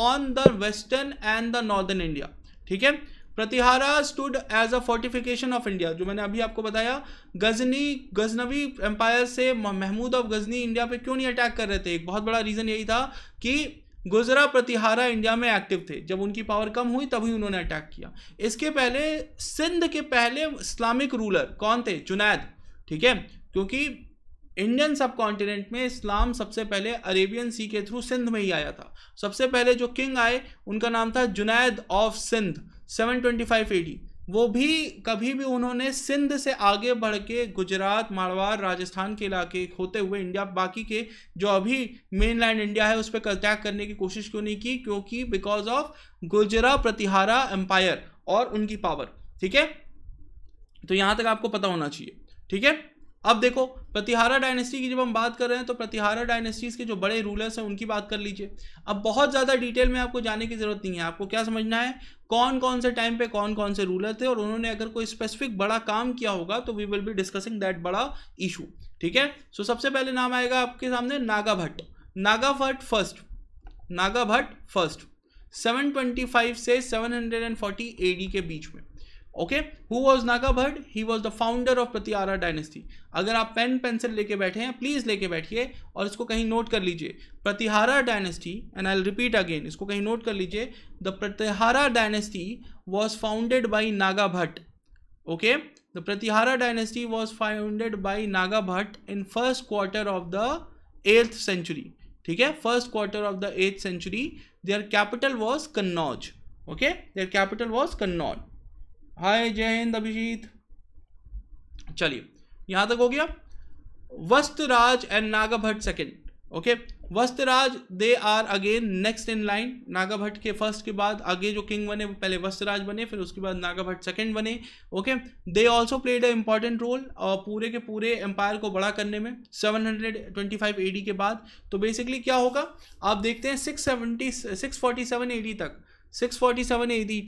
on the western and the northern India ठीक है Pratihara stood as a fortification of India जो मैंने अभी आपको बताया गजनी गजनवी एम्पायर से महमूद ऑफ गजनी इंडिया पे क्यों नहीं अटैक कर रहे थे एक बहुत बड़ा रीज़न यही था कि गुजरा प्रतिहारा इंडिया में एक्टिव थे जब उनकी पावर कम हुई तभी उन्होंने अटैक किया इसके पहले सिंध के पहले इस्लामिक रूलर कौन थे जुनैद ठीक है क्योंकि इंडियन सब कॉन्टिनेंट में इस्लाम सबसे पहले अरेबियन सी के थ्रू सिंध में ही आया था सबसे पहले जो किंग आए उनका नाम था जुनैद ऑफ सिंध 725 एडी वो भी कभी भी उन्होंने सिंध से आगे बढ़ के गुजरात मारवाड़ राजस्थान के इलाके होते हुए इंडिया बाकी के जो अभी मेन लैंड इंडिया है उस पर अटैक करने की कोशिश क्यों नहीं की क्योंकि बिकॉज ऑफ गुजरा प्रतिहारा एम्पायर और उनकी पावर ठीक है तो यहाँ तक आपको पता होना चाहिए ठीक है अब देखो प्रतिहारा डायनेस्टी की जब हम बात कर रहे हैं तो प्रतिहारा डायनेस्टीज के जो बड़े रूलर्स हैं उनकी बात कर लीजिए अब बहुत ज़्यादा डिटेल में आपको जाने की ज़रूरत नहीं है आपको क्या समझना है कौन कौन से टाइम पे कौन कौन से रूलर थे और उन्होंने अगर कोई स्पेसिफिक बड़ा काम किया होगा तो we will be discussing that बड़ा इशू ठीक है सो सबसे पहले नाम आएगा आपके सामने Naga Bhatt Naga Bhatt first Naga Bhatt first seven से सेवन हंड्रेड के बीच में okay who was Naga Bhatt he was the founder of Pratihara dynasty अगर आप पेन पेंसिल लेके बैठे हैं प्लीज़ लेके बैठिए और इसको कहीं नोट कर लीजिए Pratihara dynasty and I repeat again इसको कहीं नोट कर लीजिए the Pratihara dynasty was founded by Naga Bhatt okay the Pratihara dynasty was founded by Naga Bhatt in first quarter of the eighth century ठीक है first quarter of the eighth century their capital was Kannauj okay their capital was Kannauj hi Jai Hind Abhijeet चलिए यहां तक हो गया Vastraj and Nagabhatt second okay वस्त्राज they are again next in line Nagabhatt के फर्स्ट के बाद आगे जो किंग बने वो पहले वस्त्राज बने फिर उसके बाद नागाभट्ट सेकंड बने okay they also played a important role पूरे के पूरे एम्पायर को बड़ा करने में 725 एडी के बाद तो बेसिकली क्या होगा आप देखते हैं सिक्स सेवेंटी एडी तक सिक्स फोर्टी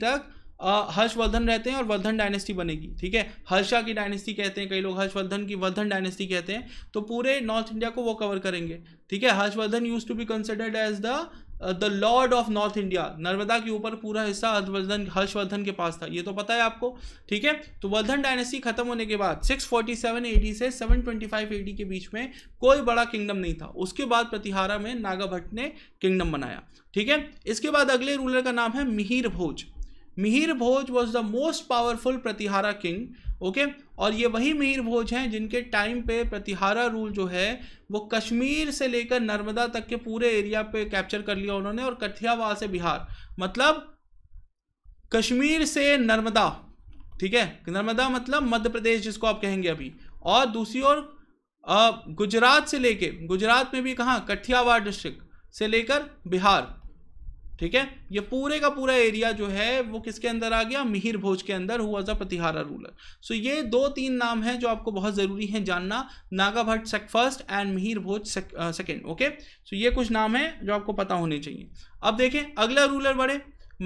तक हर्षवर्धन रहते हैं और वर्धन डायनेस्टी बनेगी ठीक है हर्षा की डायनेस्टी कहते हैं कई लोग हर्षवर्धन की वर्धन डायनेस्टी कहते हैं तो पूरे नॉर्थ इंडिया को वो कवर करेंगे ठीक है Harshavardhan used to be considered as the the lord of north India Narmada के ऊपर पूरा हिस्सा हर्षवर्धन हर्षवर्धन के पास था ये तो पता है आपको ठीक है तो वर्धन डायनेस्टी खत्म होने के बाद 647 एडी से 725 एडी के बीच में कोई बड़ा किंगडम नहीं था उसके बाद प्रतिहारा में नागाभट्ट ने किंगडम बनाया ठीक है इसके बाद अगले रूलर का नाम है Mihir Bhoj Mihir Bhoj was the most powerful Pratihara king okay और ये वही मिहिर भोज हैं जिनके टाइम पे प्रतिहारा रूल जो है वो कश्मीर से लेकर नर्मदा तक के पूरे एरिया पे कैप्चर कर लिया उन्होंने और कठियावाड़ से बिहार मतलब कश्मीर से नर्मदा ठीक है नर्मदा मतलब मध्य प्रदेश जिसको आप कहेंगे अभी और दूसरी ओर गुजरात से लेके गुजरात में भी कहाँ कठियावाड़ डिस्ट्रिक्ट से लेकर बिहार ठीक है ये पूरे का पूरा एरिया जो है वो किसके अंदर आ गया मिहिर भोज के अंदर हुआ था प्रतिहारा रूलर सो ये दो तीन नाम हैं जो आपको बहुत ज़रूरी हैं जानना नागा भट्ट सेक first and Mihir Bhoj second okay so ये कुछ नाम हैं जो आपको पता होने चाहिए अब देखें अगला रूलर बढ़े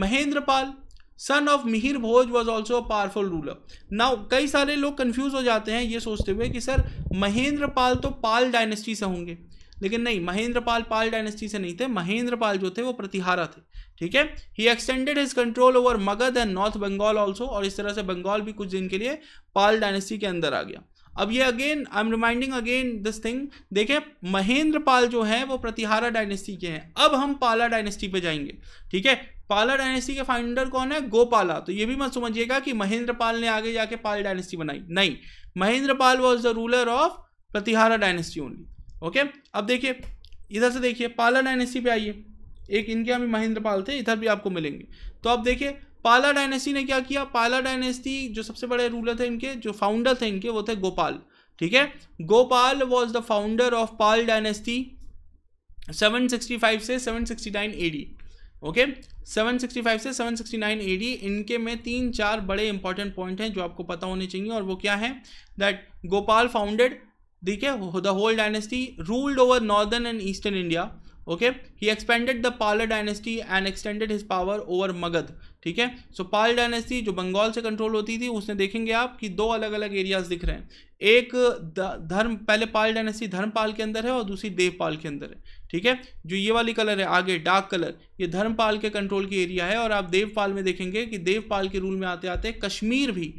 Mahendra Pal son of Mihir Bhoj was also a powerful ruler now कई सारे लोग कन्फ्यूज हो जाते हैं ये सोचते हुए कि सर महेंद्र पाल तो पाल डायनेस्टी से होंगे लेकिन नहीं महेंद्रपाल पाल डायनेस्टी से नहीं थे महेंद्रपाल जो थे वो प्रतिहारा थे ठीक है he extended his control over Magadh and north Bengal also और इस तरह से बंगाल भी कुछ दिन के लिए पाल डायनेस्टी के अंदर आ गया अब ये again I am reminding again this thing देखें महेंद्र पाल जो है वो प्रतिहारा डायनेस्टी के हैं अब हम पाला डायनेस्टी पे जाएंगे ठीक है पाला डायनेस्टी के फाइंडर कौन है गोपाला तो ये भी मत समझिएगा कि महेंद्र पाल ने आगे जाके पाल डायनेस्टी बनाई नहीं Mahendra Pal was the ruler of Pratihara dynasty only okay अब देखिए इधर से देखिए पाला डायनेसी पे आइए एक इनके अभी महेंद्र पाल थे इधर भी आपको मिलेंगे तो अब देखिए पाला डायनेसी ने क्या किया पाला डायनेस्टी जो सबसे बड़े रूलर थे इनके जो फाउंडर थे इनके वो थे गोपाल ठीक है Gopal was the founder of Pal dynasty 765 से 769 एडी ओके 765 से 769 एडी इनके में तीन चार बड़े इंपॉर्टेंट पॉइंट हैं जो आपको पता होने चाहिए और वो क्या है दैट गोपाल फाउंडेड ठीक है the whole dynasty ruled over northern and eastern India okay he expanded the Pal dynasty and extended his power over Magadh ठीक है सो पाल डायनेस्टी जो बंगाल से कंट्रोल होती थी उसने देखेंगे आप कि दो अलग अलग एरियाज दिख रहे हैं एक धर्म पहले पाल डायनेस्टी धर्मपाल के अंदर है और दूसरी देवपाल के अंदर है ठीक है जो ये वाली कलर है आगे डार्क कलर ये धर्मपाल के कंट्रोल की एरिया है और आप देवपाल में देखेंगे कि देवपाल के रूल में आते आते कश्मीर भी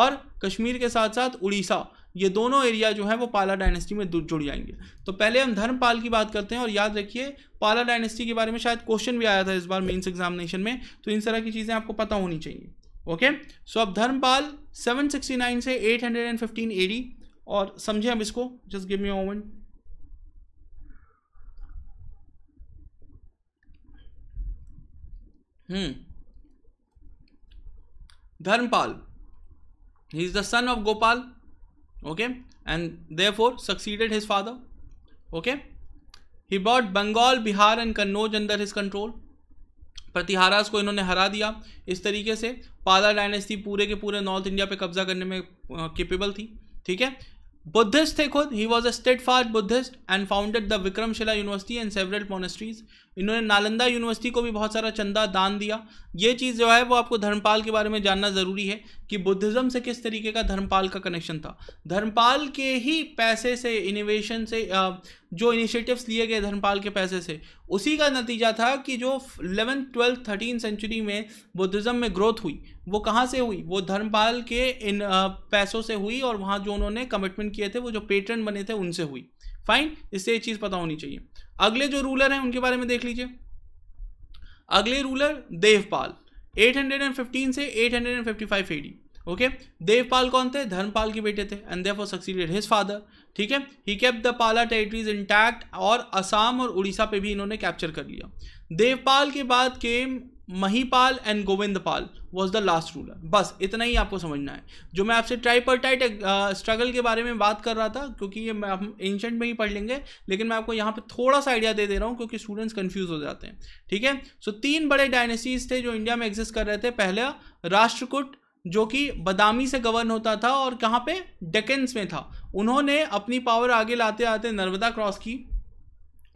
और कश्मीर के साथ साथ उड़ीसा ये दोनों एरिया जो है वो पाला डायनेस्टी में जुड़ जाएंगे तो पहले हम धर्मपाल की बात करते हैं और याद रखिए पाला डायनेस्टी के बारे में शायद क्वेश्चन भी आया था इस बार मेन्स एग्जामिनेशन में तो इन तरह की चीज़ें आपको पता होनी चाहिए ओके सो अब धर्मपाल 769 से 815 एडी और समझे अब इसको just give me one hmm Dharmapal he is the son of Gopal okay and therefore succeeded his father okay he brought bengal bihar and kannauj under his control Pratiharas को इन्होंने हरा दिया इस तरीके से पाला डायनेस्टी पूरे के पूरे नॉर्थ इंडिया पे कब्जा करने में केपेबल थी ठीक है बुद्धिस्ट थे खुद he was a steadfast Buddhist and founded the Vikramshila university and several monasteries इन्होंने नालंदा यूनिवर्सिटी को भी बहुत सारा चंदा दान दिया ये चीज़ जो है वो आपको धर्मपाल के बारे में जानना ज़रूरी है कि बुद्धिज़्म से किस तरीके का धर्मपाल का कनेक्शन था धर्मपाल के ही पैसे से इनोवेशन से जो इनिशिएटिव्स लिए गए धर्मपाल के पैसे से उसी का नतीजा था कि जो इलेवेंथ ट्वेल्थ थर्टीन सेंचुरी में बुद्धिज़्म में ग्रोथ हुई वो कहाँ से हुई वो धर्मपाल के इन पैसों से हुई और वहाँ जो उन्होंने कमिटमेंट किए थे वो जो पेटर्न बने थे उनसे हुई फाइन इससे ये चीज़ पता होनी चाहिए अगले जो रूलर हैं उनके बारे में देख लीजिए अगले रूलर देवपाल 815 से 855 हंड्रेड ओके देवपाल कौन थे धर्मपाल के बेटे थे and Dev succeeded his father ठीक है he kept the Pala territories intact और असम और उड़ीसा पे भी इन्होंने कैप्चर कर लिया देवपाल के बाद came Mahipal and Govindpal was the last ruler बस इतना ही आपको समझना है जो मैं आपसे ट्राइपर्टाइट स्ट्रगल के बारे में बात कर रहा था क्योंकि ये हम एंशंट में ही पढ़ लेंगे लेकिन मैं आपको यहाँ पे थोड़ा सा आइडिया दे दे रहा हूँ क्योंकि स्टूडेंट्स कन्फ्यूज़ हो जाते हैं ठीक है सो तीन बड़े डायनेसीज थे जो इंडिया में एग्जिस्ट कर रहे थे पहले राष्ट्रकूट जो कि बदामी से गवर्न होता था और कहाँ पे डेकेंस में था उन्होंने अपनी पावर आगे लाते आते नर्मदा क्रॉस की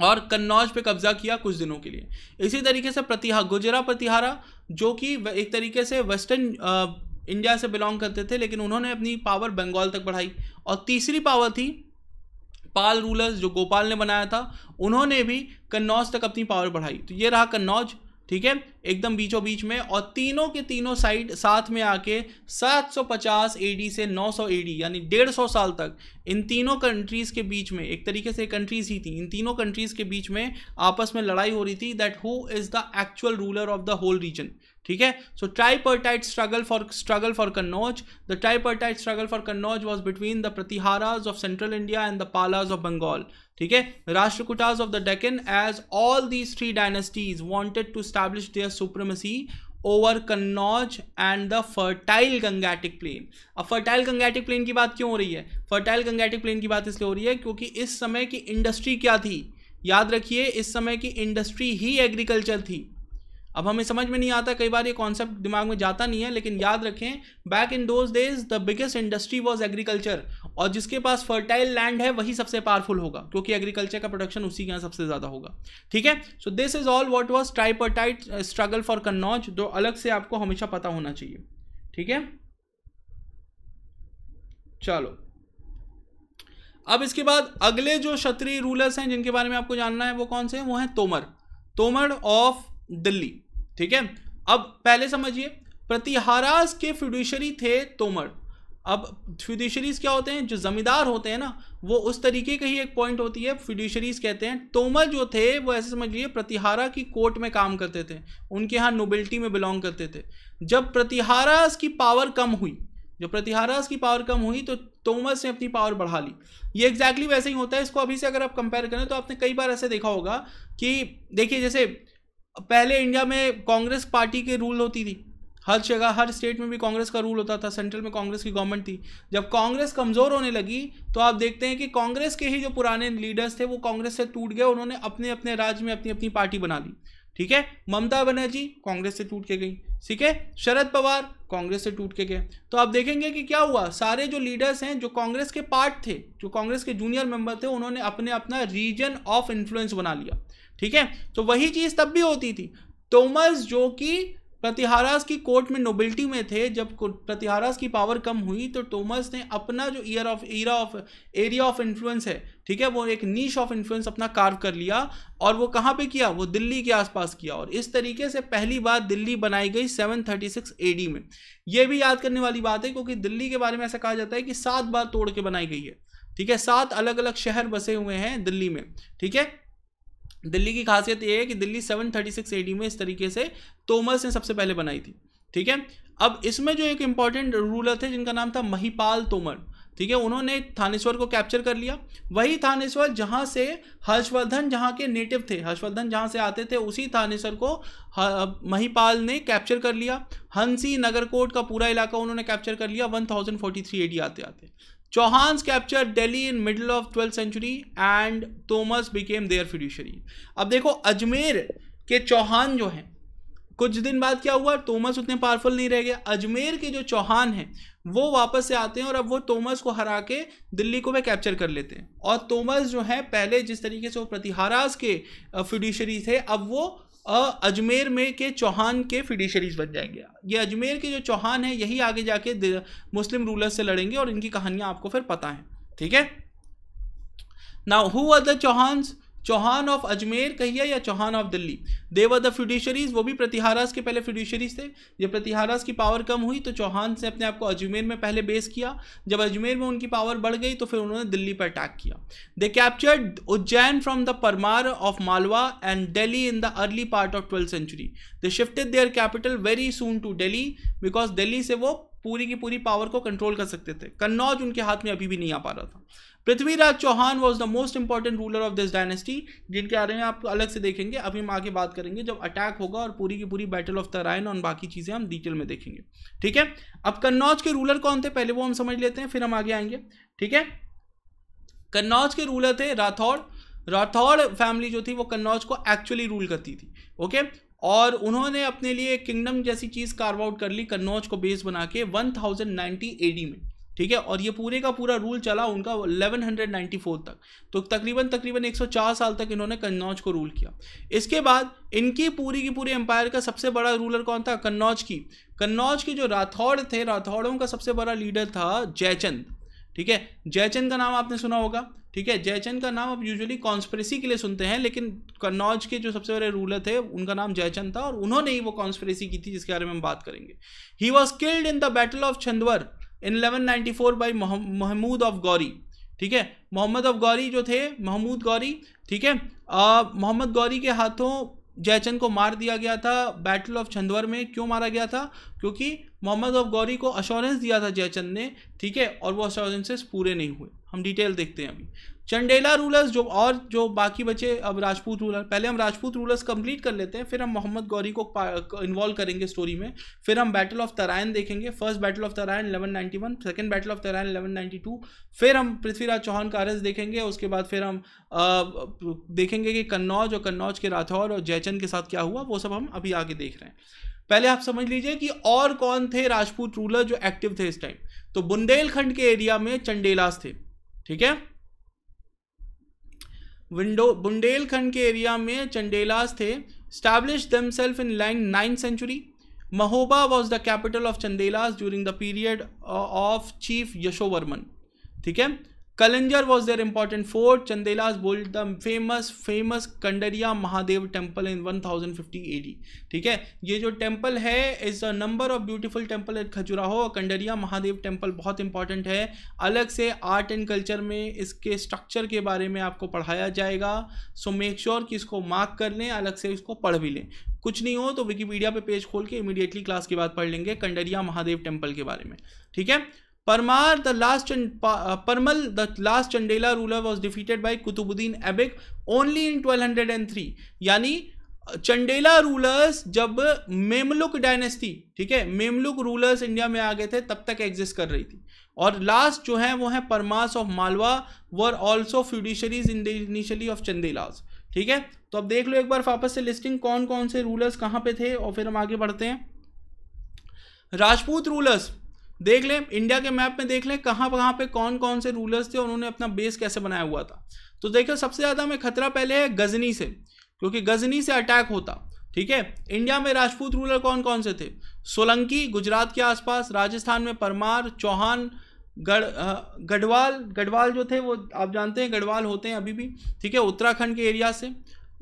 और कन्नौज पे कब्जा किया कुछ दिनों के लिए इसी तरीके से प्रतिहा गुजरा प्रतिहारा जो कि एक तरीके से वेस्टर्न इंडिया से बिलोंग करते थे लेकिन उन्होंने अपनी पावर बंगाल तक बढ़ाई और तीसरी पावर थी पाल रूलर्स जो गोपाल ने बनाया था उन्होंने भी कन्नौज तक अपनी पावर बढ़ाई तो ये रहा कन्नौज ठीक है एकदम बीचों बीच में और तीनों के तीनों साइड साथ में आके 750 एडी से 900 एडी यानी 150 साल तक इन तीनों कंट्रीज़ के बीच में एक तरीके से कंट्रीज़ ही थी इन तीनों कंट्रीज़ के बीच में आपस में लड़ाई हो रही थी that who is the actual ruler of the whole region ठीक है so tripartite struggle for struggle for Kannauj the tripartite struggle for Kannauj was between the Pratiharas of central India and the Palas of Bengal ठीक है Rashtrakutas of the Deccan as all these three dynasties wanted to establish their supremacy over Kannauj and the fertile Gangetic plain अब फर्टाइल गंगैटिक प्लेन की बात क्यों हो रही है फर्टाइल गंगैटिक प्लेन की बात इसलिए हो रही है क्योंकि इस समय की इंडस्ट्री क्या थी याद रखिए इस समय की इंडस्ट्री ही एग्रीकल्चर थी अब हमें समझ में नहीं आता कई बार ये कॉन्सेप्ट दिमाग में जाता नहीं है लेकिन याद रखें back in those days the biggest industry was agriculture और जिसके पास फर्टाइल लैंड है वही सबसे पावरफुल होगा क्योंकि एग्रीकल्चर का प्रोडक्शन उसी के यहाँ सबसे ज़्यादा होगा ठीक है so this is all what was tripartite struggle for Kannauj जो अलग से आपको हमेशा पता होना चाहिए ठीक है चलो अब इसके बाद अगले जो क्षत्रिय रूलर्स हैं जिनके बारे में आपको जानना है वो कौन से हैं वो हैं तोमर तोमर ऑफ दिल्ली ठीक है अब पहले समझिए प्रतिहारास के फ्यूडिशरी थे तोमर अब फ्यूडिशरीज क्या होते हैं जो ज़मींदार होते हैं ना वो उस तरीके का ही एक पॉइंट होती है फ्यूडिशरीज कहते हैं तोमर जो थे वो ऐसे समझिए प्रतिहारा की कोर्ट में काम करते थे उनके यहाँ नोबिलिटी में बिलोंग करते थे जब प्रतिहारास की पावर कम हुई जब प्रतिहारास की पावर कम हुई तो तोमस ने अपनी पावर बढ़ा ली ये एग्जैक्टली वैसे ही होता है इसको अभी से अगर आप कंपेयर करें तो आपने कई बार ऐसे देखा होगा कि देखिए जैसे पहले इंडिया में कांग्रेस पार्टी के रूल होती थी हर जगह हर स्टेट में भी कांग्रेस का रूल होता था सेंट्रल में कांग्रेस की गवर्नमेंट थी जब कांग्रेस कमज़ोर होने लगी तो आप देखते हैं कि कांग्रेस के ही जो पुराने लीडर्स थे वो कांग्रेस से टूट गए उन्होंने अपने अपने राज्य में अपनी अपनी पार्टी बना ली ठीक है ममता बनर्जी कांग्रेस से टूट के गई ठीक है शरद पवार कांग्रेस से टूट के गए तो आप देखेंगे कि क्या हुआ सारे जो लीडर्स हैं जो कांग्रेस के पार्ट थे जो कांग्रेस के जूनियर मेंबर थे उन्होंने अपने अपना रीजन ऑफ इन्फ्लुएंस बना लिया ठीक है तो वही चीज़ तब भी होती थी तोमस जो कि प्रतिहारास की कोर्ट में नोबिलिटी में थे जब प्रतिहारास की पावर कम हुई तो टोमस ने अपना जो year of era of area of influence है ठीक है वो एक नीश ऑफ इन्फ्लुएंस अपना कार्व कर लिया और वो कहाँ पे किया वो दिल्ली के आसपास किया और इस तरीके से पहली बार दिल्ली बनाई गई 736 थर्टी में ये भी याद करने वाली बात है क्योंकि दिल्ली के बारे में ऐसा कहा जाता है कि सात बार तोड़ के बनाई गई है ठीक है सात अलग अलग शहर बसे हुए हैं दिल्ली में ठीक है दिल्ली की खासियत यह है कि दिल्ली 736 एडी में इस तरीके से तोमर ने सबसे पहले बनाई थी ठीक है अब इसमें जो एक इंपॉर्टेंट रूलर थे जिनका नाम था महिपाल तोमर ठीक है उन्होंने थानेश्वर को कैप्चर कर लिया वही थानेश्वर जहाँ से हर्षवर्धन जहाँ के नेटिव थे हर्षवर्धन जहाँ से आते थे उसी थानेश्वर को महिपाल ने कैप्चर कर लिया हंसी नगरकोट का पूरा इलाका उन्होंने कैप्चर कर लिया 1043 एडी आते आते Chauhan capture Delhi in middle of twelfth century and Tomars became their feudatory अब देखो अजमेर के चौहान जो हैं कुछ दिन बाद क्या हुआ तोमस उतने पावरफुल नहीं रह गए अजमेर के जो चौहान हैं वो वापस से आते हैं और अब वो तोमस को हरा के दिल्ली को वे कैप्चर कर लेते हैं और तोमस जो है पहले जिस तरीके से वो प्रतिहारास के फ्यूडिशरी थे अब वो अजमेर में के चौहान के फिडिशरीज बन जाएंगे ये अजमेर के जो चौहान है यही आगे जाके मुस्लिम रूलर से लड़ेंगे और इनकी कहानियां आपको फिर पता है ठीक है now who are the Chauhans Chauhan of Ajmer कहिए या Chauhan of Delhi they were the feudatories वो भी प्रतिहारास के पहले फ्यूडिशरीज थे जब प्रतिहारास की पावर कम हुई तो चौहान से अपने आप को अजमेर में पहले बेस किया जब अजमेर में उनकी पावर बढ़ गई तो फिर उन्होंने दिल्ली पर अटैक किया they captured Ujjain from the Parmar of Malwa and Delhi in the early part of twelfth century they shifted their capital very soon to Delhi because Delhi से वो पूरी की पूरी पावर को कंट्रोल कर सकते थे कन्नौज उनके हाथ में अभी भी नहीं आ पा रहा था Prithviraj Chauhan was the most important ruler of this dynasty जिनके बारे में आप अलग से देखेंगे अभी हम आगे बात करेंगे जब अटैक होगा और पूरी की पूरी बैटल ऑफ तराइन और बाकी चीज़ें हम डिटेल में देखेंगे ठीक है अब कन्नौज के रूलर कौन थे पहले वो हम समझ लेते हैं फिर हम आगे आएंगे ठीक है कन्नौज के रूलर थे राठौड़ राठौड़ फैमिली जो थी वो कन्नौज को एक्चुअली रूल करती थी ओके और उन्होंने अपने लिए किंगडम जैसी चीज़ कार्व आउट कर ली कन्नौज को बेस बना के नाइनटी एडी में ठीक है और ये पूरे का पूरा रूल चला उनका 1194 तक तो तकरीबन तकरीबन 104 साल तक इन्होंने कन्नौज को रूल किया इसके बाद इनकी पूरी की पूरी एम्पायर का सबसे बड़ा रूलर कौन था कन्नौज की कन्नौज के जो राठौड़ थे राठौड़ों का सबसे बड़ा लीडर था जयचंद ठीक है जयचंद का नाम आपने सुना होगा ठीक है जयचंद का नाम आप यूजुअली कॉन्स्परेसी के लिए सुनते हैं लेकिन कन्नौज के जो सबसे बड़े रूलर थे उनका नाम जयचंद था और उन्होंने ही वो कॉन्स्परेसी की थी जिसके बारे में हम बात करेंगे he was killed in the battle of Chandawar in four by Mahmud of Ghori ठीक है मोहम्मद ऑफ गौरी जो थे महमूद गौरी ठीक है मोहम्मद गौरी के हाथों जयचंद को मार दिया गया था बैटल ऑफ छंदवर में क्यों मारा गया था क्योंकि मोहम्मद ऑफ गौरी को अश्योरेंस दिया था जयचंद ने ठीक है और वो अश्योरेंसेस पूरे नहीं हुए हम डिटेल देखते हैं अभी चंडेला रूलर्स जो और जो बाकी बचे अब राजपूत रूलर पहले हम राजपूत रूलर्स कंप्लीट कर लेते हैं फिर हम मोहम्मद गौरी को इन्वॉल्व करेंगे स्टोरी में फिर हम बैटल ऑफ तरायन देखेंगे first battle of Tarain 1191 second battle of Tarain 1192 फिर हम पृथ्वीराज चौहान का अरस देखेंगे उसके बाद फिर हम आ, देखेंगे कि कन्नौज और कन्नौज के राठौर और जयचंद के साथ क्या हुआ वो सब हम अभी आगे देख रहे हैं पहले आप समझ लीजिए कि और कौन थे राजपूत रूलर जो एक्टिव थे इस टाइम तो बुंदेलखंड के एरिया में चंडेलास थे ठीक है विंडो बुंदेलखंड के एरिया में चंडेलास थे establish themselves in line ninth century Mahoba was the capital of Chandelas during the period of chief Yashovarman ठीक है Kalanjar was their important fort. Famous famous Kandariya Mahadev temple in one thousand fifty 1050 D ठीक है ये जो टेम्पल है is a number of beautiful temple at Khajuraho Kandariya Mahadev temple बहुत इंपॉर्टेंट है अलग से आर्ट एंड कल्चर में इसके स्ट्रक्चर के बारे में आपको पढ़ाया जाएगा सो मेक श्योर कि इसको मार्क कर लें अलग से इसको पढ़ भी लें कुछ नहीं हो तो विकीपीडिया पे पेज खोल के इमीडिएटली क्लास के बाद पढ़ लेंगे कंडरिया महादेव टेम्पल के बारे में ठीक है last Paramal the last Chandela ruler was defeated by Qutubuddin Aibak only in twelve hundred and three यानी चंडेला रूलर्स जब मेमलुक डायनेस्टी ठीक है मेमलुक रूलर्स इंडिया में आ गए थे तब तक एग्जिस्ट कर रही थी और लास्ट जो है वो है Paramaras of Malwa were also feudatories in the initially of Chandelas ठीक है तो अब देख लो एक बार वापस से लिस्टिंग कौन कौन से रूलर्स कहाँ पे थे और फिर हम आगे बढ़ते हैं राजपूत रूलर्स देख लें इंडिया के मैप में देख लें कहाँ कहाँ पे कौन कौन से रूलर्स थे और उन्होंने अपना बेस कैसे बनाया हुआ था तो देखिए सबसे ज़्यादा हमें खतरा पहले है गजनी से क्योंकि गजनी से अटैक होता ठीक है इंडिया में राजपूत रूलर कौन कौन से थे सोलंकी गुजरात के आसपास राजस्थान में परमार चौहान गढ़ गढ़वाल गढ़वाल जो थे वो आप जानते हैं गढ़वाल होते हैं अभी भी ठीक है उत्तराखंड के एरिया से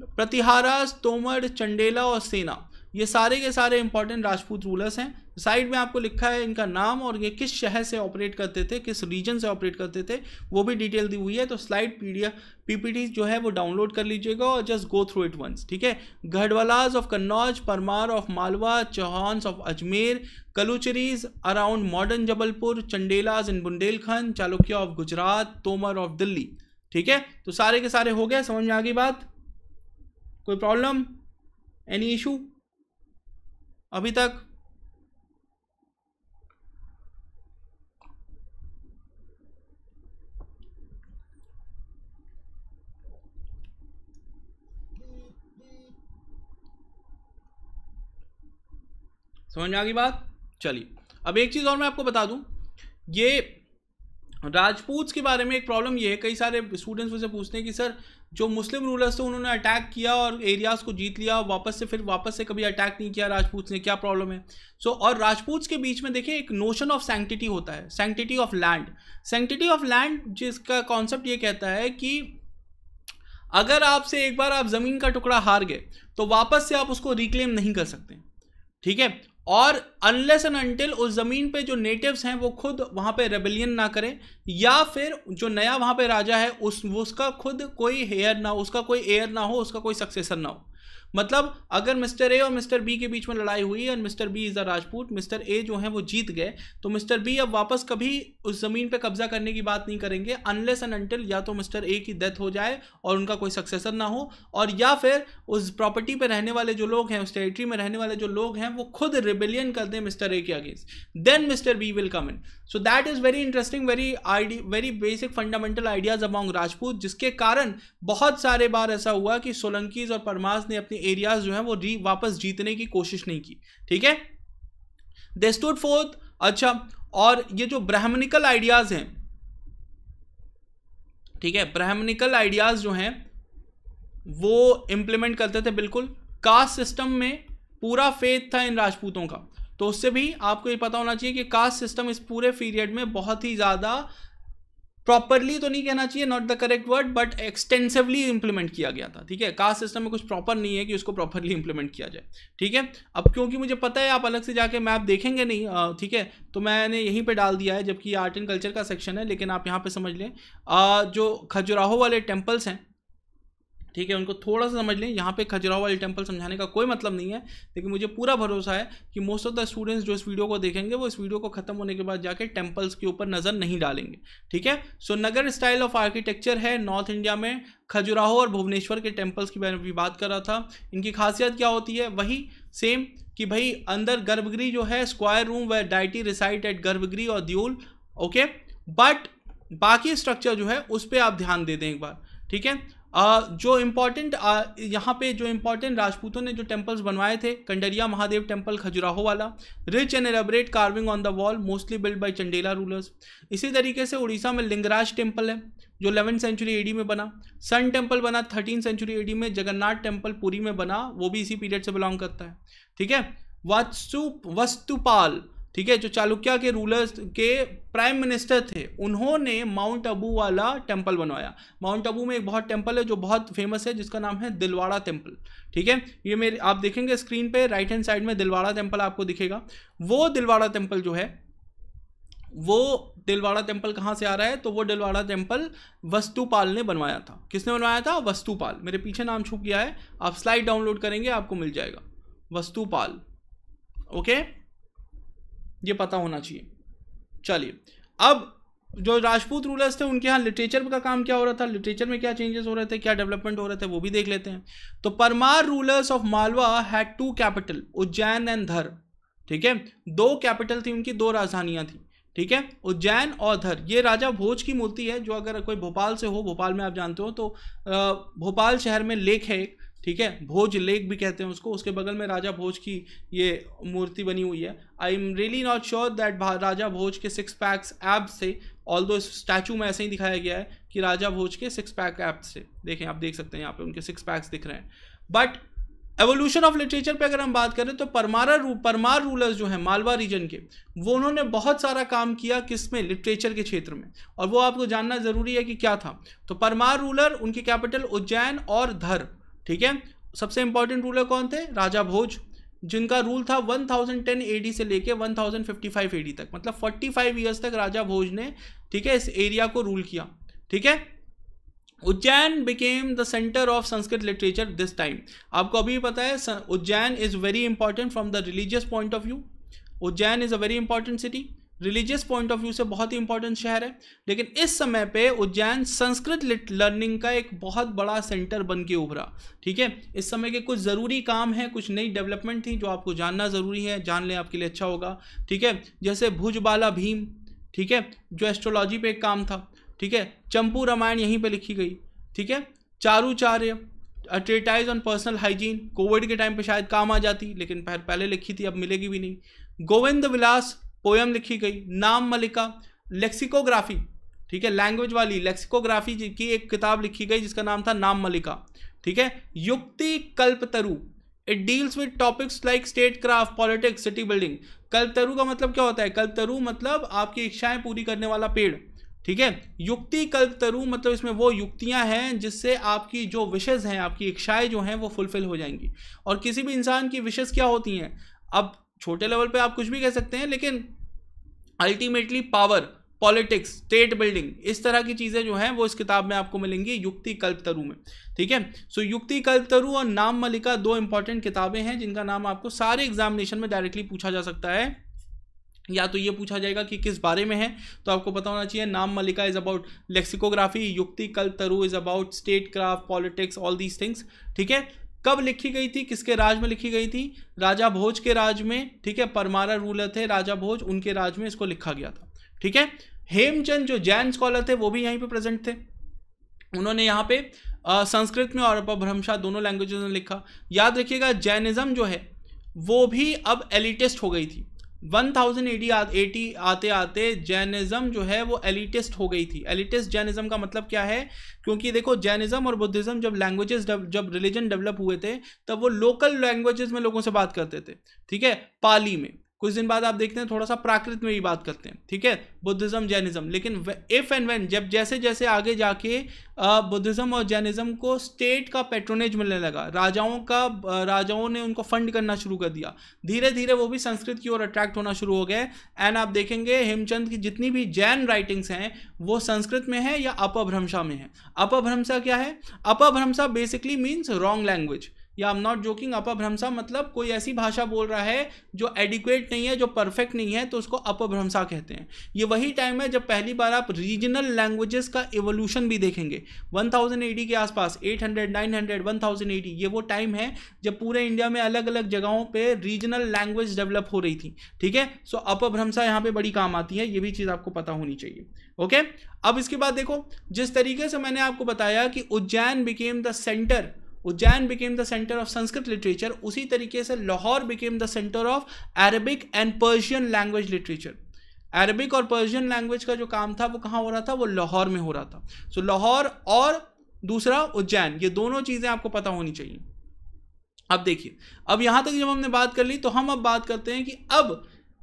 प्रतिहारा तोमर चंडेला और सेना ये सारे के सारे इंपॉर्टेंट राजपूत रूलर्स हैं साइड में आपको लिखा है इनका नाम और ये किस शहर से ऑपरेट करते थे किस रीजन से ऑपरेट करते थे वो भी डिटेल दी हुई है तो स्लाइड पीडीएफ पीपीटी जो है वो डाउनलोड कर लीजिएगा और just go through it once ठीक है Gahadavalas of Kannauj Parmar of Malwa Chauhans of Ajmer Kalachuris around modern Jabalpur Chandelas in Bundelkhand Chalukya of Gujarat Tomar of Delhi ठीक है तो सारे के सारे हो गए समझ में आ गई बात कोई प्रॉब्लम एनी इशू अभी तक समझ में आ गई बात चलिए अब एक चीज़ और मैं आपको बता दूँ ये राजपूत के बारे में एक प्रॉब्लम ये है कई सारे स्टूडेंट्स मुझसे पूछते हैं कि सर जो मुस्लिम रूलर्स थे उन्होंने अटैक किया और एरियाज़ को जीत लिया वापस से फिर वापस से कभी अटैक नहीं किया राजपूत ने क्या प्रॉब्लम है सो so, और राजपूत के बीच में देखें एक नोशन ऑफ सेंटिटी होता है sanctity of land sanctity of land जिसका कॉन्सेप्ट ये कहता है कि अगर आपसे एक बार आप ज़मीन का टुकड़ा हार गए तो वापस से आप उसको रिक्लेम नहीं कर सकते ठीक है और अनलेस एंड अनटिल उस ज़मीन पे जो नेटिव्स हैं वो खुद वहाँ पे रेबेलियन ना करें या फिर जो नया वहाँ पे राजा है उस उसका खुद कोई हेयर ना उसका कोई एयर ना हो उसका कोई सक्सेसर ना हो मतलब अगर मिस्टर ए और मिस्टर बी के बीच में लड़ाई हुई और mister B is a Rajput mister A जो है वो जीत गए तो मिस्टर बी अब वापस कभी उस ज़मीन पर कब्जा करने की बात नहीं करेंगे अनलेस एंड अनटिल या तो मिस्टर ए की डेथ हो जाए और उनका कोई सक्सेसर ना हो और या फिर उस प्रॉपर्टी पर रहने वाले जो लोग हैं उस टेरिटरी में रहने वाले जो लोग हैं वो खुद रिबेलियन कर दें मिस्टर ए के against then mister B will come in so that is very interesting very idea very basic fundamental ideas among Rajput जिसके कारण बहुत सारे बार ऐसा हुआ कि सोलंकीज और परमाज ने अपनी एरियाज जो है वो री वापस जीतने की कोशिश नहीं की ठीक है दे स्टूड फोर्थ अच्छा और ये जो ब्राह्मणिकल आइडियाज हैं ठीक है ब्राह्मणिकल आइडियाज जो हैं वो इंप्लीमेंट करते थे बिल्कुल कास्ट सिस्टम में पूरा फेथ था इन राजपूतों का तो उससे भी आपको ये पता होना चाहिए कि कास्ट सिस्टम इस पूरे पीरियड में बहुत ही ज़्यादा प्रॉपरली तो नहीं कहना चाहिए not the correct word but extensively implement किया गया था ठीक है कास्ट सिस्टम में कुछ प्रॉपर नहीं है कि उसको प्रॉपरली इंप्लीमेंट किया जाए ठीक है अब क्योंकि मुझे पता है आप अलग से जाके मैप देखेंगे नहीं ठीक है तो मैंने यहीं पे डाल दिया है जबकि आर्ट एंड कल्चर का सेक्शन है लेकिन आप यहाँ पे समझ लें जो खजुराहो वाले टेम्पल्स हैं ठीक है उनको थोड़ा सा समझ लें यहाँ पे खजुराहो वाली टेम्पल समझाने का कोई मतलब नहीं है लेकिन मुझे पूरा भरोसा है कि मोस्ट ऑफ द स्टूडेंट्स जो इस वीडियो को देखेंगे वो इस वीडियो को खत्म होने के बाद जाके टेम्पल्स के ऊपर नज़र नहीं डालेंगे ठीक है so Nagara style of architecture है नॉर्थ इंडिया में खजुराहो और भुवनेश्वर के टेम्पल्स की बारे में भी बात कर रहा था इनकी खासियत क्या होती है वही सेम कि भाई अंदर गर्भगृह जो है square room where deity resides at गर्भगृह और दियोल ओके बट बाकी स्ट्रक्चर जो है उस पर आप ध्यान दे दें एक बार ठीक है जो इम्पॉर्टेंट यहाँ पे जो इम्पोर्टेंट राजपूतों ने जो टेम्पल्स बनवाए थे कंडरिया महादेव टेम्पल खजुराहो वाला rich and elaborate carving on the wall mostly built by Chandela rulers इसी तरीके से उड़ीसा में लिंगराज टेम्पल है जो इलेवन सेंचुरी एडी में बना सन टेम्पल बना थर्टीन सेंचुरी एडी में जगन्नाथ टेम्पल पुरी में बना वो भी इसी पीरियड से बिलोंग करता है ठीक है वस्तु वस्तुपाल ठीक है जो चालुक्या के रूलर्स के प्राइम मिनिस्टर थे उन्होंने माउंट अबू वाला टेम्पल बनवाया माउंट अबू में एक बहुत टेम्पल है जो बहुत फेमस है जिसका नाम है दिलवाड़ा टेम्पल ठीक है ये मेरे आप देखेंगे स्क्रीन पे राइट हैंड साइड में दिलवाड़ा टेम्पल आपको दिखेगा वो दिलवाड़ा टेम्पल जो है वो दिलवाड़ा टेम्पल कहाँ से आ रहा है तो वो दिलवाड़ा टेम्पल वस्तुपाल ने बनवाया था किसने बनवाया था वस्तुपाल मेरे पीछे नाम छूप गया है आप स्लाइड डाउनलोड करेंगे आपको मिल जाएगा वस्तुपाल ओके ये पता होना चाहिए चलिए अब जो राजपूत रूलर्स थे उनके यहाँ लिटरेचर का काम क्या हो रहा था लिटरेचर में क्या चेंजेस हो रहे थे क्या डेवलपमेंट हो रहे थे वो भी देख लेते हैं तो Parmar rulers of Malwa had two capital Ujjain and Dhar ठीक है दो कैपिटल थी उनकी दो राजधानियां थी ठीक है उज्जैन और धर ये राजा भोज की मूर्ति है जो अगर कोई भोपाल से हो भोपाल में आप जानते हो तो भोपाल शहर में लेक है एक ठीक है भोज लेक भी कहते हैं उसको उसके बगल में राजा भोज की ये मूर्ति बनी हुई है I am really not sure that Raja Bhoj के सिक्स पैक्स ऐप से ऑल दो स्टैचू में ऐसे ही दिखाया गया है कि राजा भोज के सिक्स पैक ऐप से देखें आप देख सकते हैं यहाँ पे उनके सिक्स पैक्स दिख रहे हैं बट एवोल्यूशन ऑफ लिटरेचर पे अगर हम बात करें तो परमारा रू परमार रूलर्स जो हैं मालवा रीजन के वो उन्होंने बहुत सारा काम किया किस में लिटरेचर के क्षेत्र में और वो आपको जानना ज़रूरी है कि क्या था तो परमार रूलर उनके कैपिटल उज्जैन और धर ठीक है सबसे इंपॉर्टेंट रूलर कौन थे राजा भोज जिनका रूल था 1010 थाउजेंड से लेके 1055 थाउजेंड तक मतलब 45 ईयर्स तक राजा भोज ने ठीक है इस एरिया को रूल किया ठीक है Ujjain became the centre of Sanskrit literature this time आपको अभी पता है Ujjain is very important from the religious point of view Ujjain is a very important city religious point of view से बहुत ही इंपॉर्टेंट शहर है लेकिन इस समय पे उज्जैन संस्कृत लर्निंग का एक बहुत बड़ा सेंटर बन के उभरा ठीक है इस समय के कुछ ज़रूरी काम हैं कुछ नई डेवलपमेंट थी जो आपको जानना ज़रूरी है जान लें आपके लिए अच्छा होगा ठीक है जैसे भुजबाला भीम ठीक है जो एस्ट्रोलॉजी पे एक काम था ठीक है चंपू रामायण यहीं पर लिखी गई ठीक है Charucharya a treatise on personal hygiene Covid के टाइम पे शायद काम आ जाती लेकिन पहले लिखी थी अब मिलेगी भी नहीं गोविंद विलास पोयम लिखी गई नाम मलिका लेक्सिकोग्राफी ठीक है लैंग्वेज वाली लेक्सिकोग्राफी की एक किताब लिखी गई जिसका नाम था नाम मलिका ठीक है Yukti Kalpataru it deals with topics like state craft politics city building Kalpataru का मतलब क्या होता है कल्पतरु मतलब आपकी इच्छाएं पूरी करने वाला पेड़ ठीक है युक्ति कल्पतरु मतलब इसमें वो युक्तियां हैं जिससे आपकी जो विशेष हैं आपकी इच्छाएं जो हैं वो फुलफिल हो जाएंगी और किसी भी इंसान की विशेष क्या होती हैं अब छोटे लेवल पे आप कुछ भी कह सकते हैं लेकिन ultimately power politics state building इस तरह की चीज़ें जो हैं वो इस किताब में आपको मिलेंगी युक्ति कल्पतरु में ठीक है सो युक्ति कल्पतरु और नाम मलिका दो इंपॉर्टेंट किताबें हैं जिनका नाम आपको सारे एग्जामिनेशन में डायरेक्टली पूछा जा सकता है या तो ये पूछा जाएगा कि किस बारे में है तो आपको पता होना चाहिए नाम मलिका is about lexicography Yukti Kalpataru is about state craft politics all these things ठीक है कब लिखी गई थी किसके राज में लिखी गई थी राजा भोज के राज में ठीक है परमारा रूलर थे राजा भोज उनके राज में इसको लिखा गया था ठीक है हेमचंद जो जैन स्कॉलर थे वो भी यहीं पे प्रेजेंट थे उन्होंने यहाँ पे आ, संस्कृत में और अपभ्रंशा दोनों लैंग्वेजेस में लिखा याद रखिएगा जैनिज्म जो है वो भी अब एलिटेस्ट हो गई थी वन थाउजेंड एटी एटी आते आते जैनिज़्म जो है वो एलिटिस्ट हो गई थी एलिटिस्ट जैनिज़्म का मतलब क्या है क्योंकि देखो जैनिज़्म और बुद्धिज़्म जब लैंग्वेजेस जब रिलीजन डेवलप हुए थे तब वो लोकल लैंग्वेजेस में लोगों से बात करते थे ठीक है पाली में कुछ दिन बाद आप देखते हैं थोड़ा सा प्राकृत में ही बात करते हैं ठीक है बुद्धिज्म जैनिज्म लेकिन इफ एंड वेन जब जैसे जैसे आगे जाके बुद्धिज्म और जैनिज्म को स्टेट का पेट्रोनेज मिलने लगा राजाओं का राजाओं ने उनको फंड करना शुरू कर दिया धीरे धीरे वो भी संस्कृत की ओर अट्रैक्ट होना शुरू हो गए एंड आप देखेंगे हेमचंद की जितनी भी जैन राइटिंग्स हैं वो संस्कृत में है या अपभ्रंशा में है अपभ्रंशा क्या है Apabhramsha basically means wrong language या I am not joking Apabhramsha मतलब कोई ऐसी भाषा बोल रहा है जो एडिक्वेट नहीं है जो परफेक्ट नहीं है तो उसको अपभ्रंशा कहते हैं ये वही टाइम है जब पहली बार आप रीजनल लैंग्वेजेस का एवोल्यूशन भी देखेंगे थाउजेंड एटी के आसपास 800 900 1080 एटी ये वो टाइम है जब पूरे इंडिया में अलग अलग जगहों पर रीजनल लैंग्वेज डेवलप हो रही थी ठीक है सो अपभ्रंशा यहाँ पर बड़ी काम आती है ये भी चीज़ आपको पता होनी चाहिए ओके अब इसके बाद देखो जिस तरीके से मैंने आपको बताया कि Ujjain became the centre Ujjain became the centre of Sanskrit literature उसी तरीके से Lahore became the centre of Arabic and Persian language literature Arabic और पर्शियन लैंग्वेज का जो काम था वो कहाँ हो रहा था वो लाहौर में हो रहा था सो so, लाहौर और दूसरा उज्जैन ये दोनों चीज़ें आपको पता होनी चाहिए अब देखिए अब यहाँ तक जब हमने बात कर ली तो हम अब बात करते हैं कि अब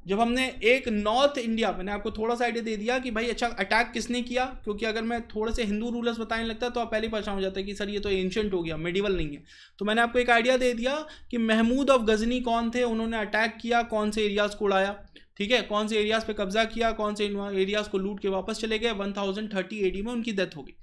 जब हमने एक नॉर्थ इंडिया मैंने आपको थोड़ा सा आइडिया दे दिया कि भाई अच्छा अटैक किसने किया क्योंकि अगर मैं थोड़े से हिंदू रूलर्स बताने लगता तो आप पहले परेशान हो जाता है कि सर ये तो एंशंट हो गया मेडिवल नहीं है तो मैंने आपको एक आइडिया दे दिया कि महमूद ऑफ गजनी कौन थे उन्होंने अटैक किया कौन से एरियाज को उड़ाया ठीक है कौन से एरियाज पे कब्जा किया कौन से एरियाज को लूट के वापस चले गए वन थाउजेंड में उनकी डेथ हो गई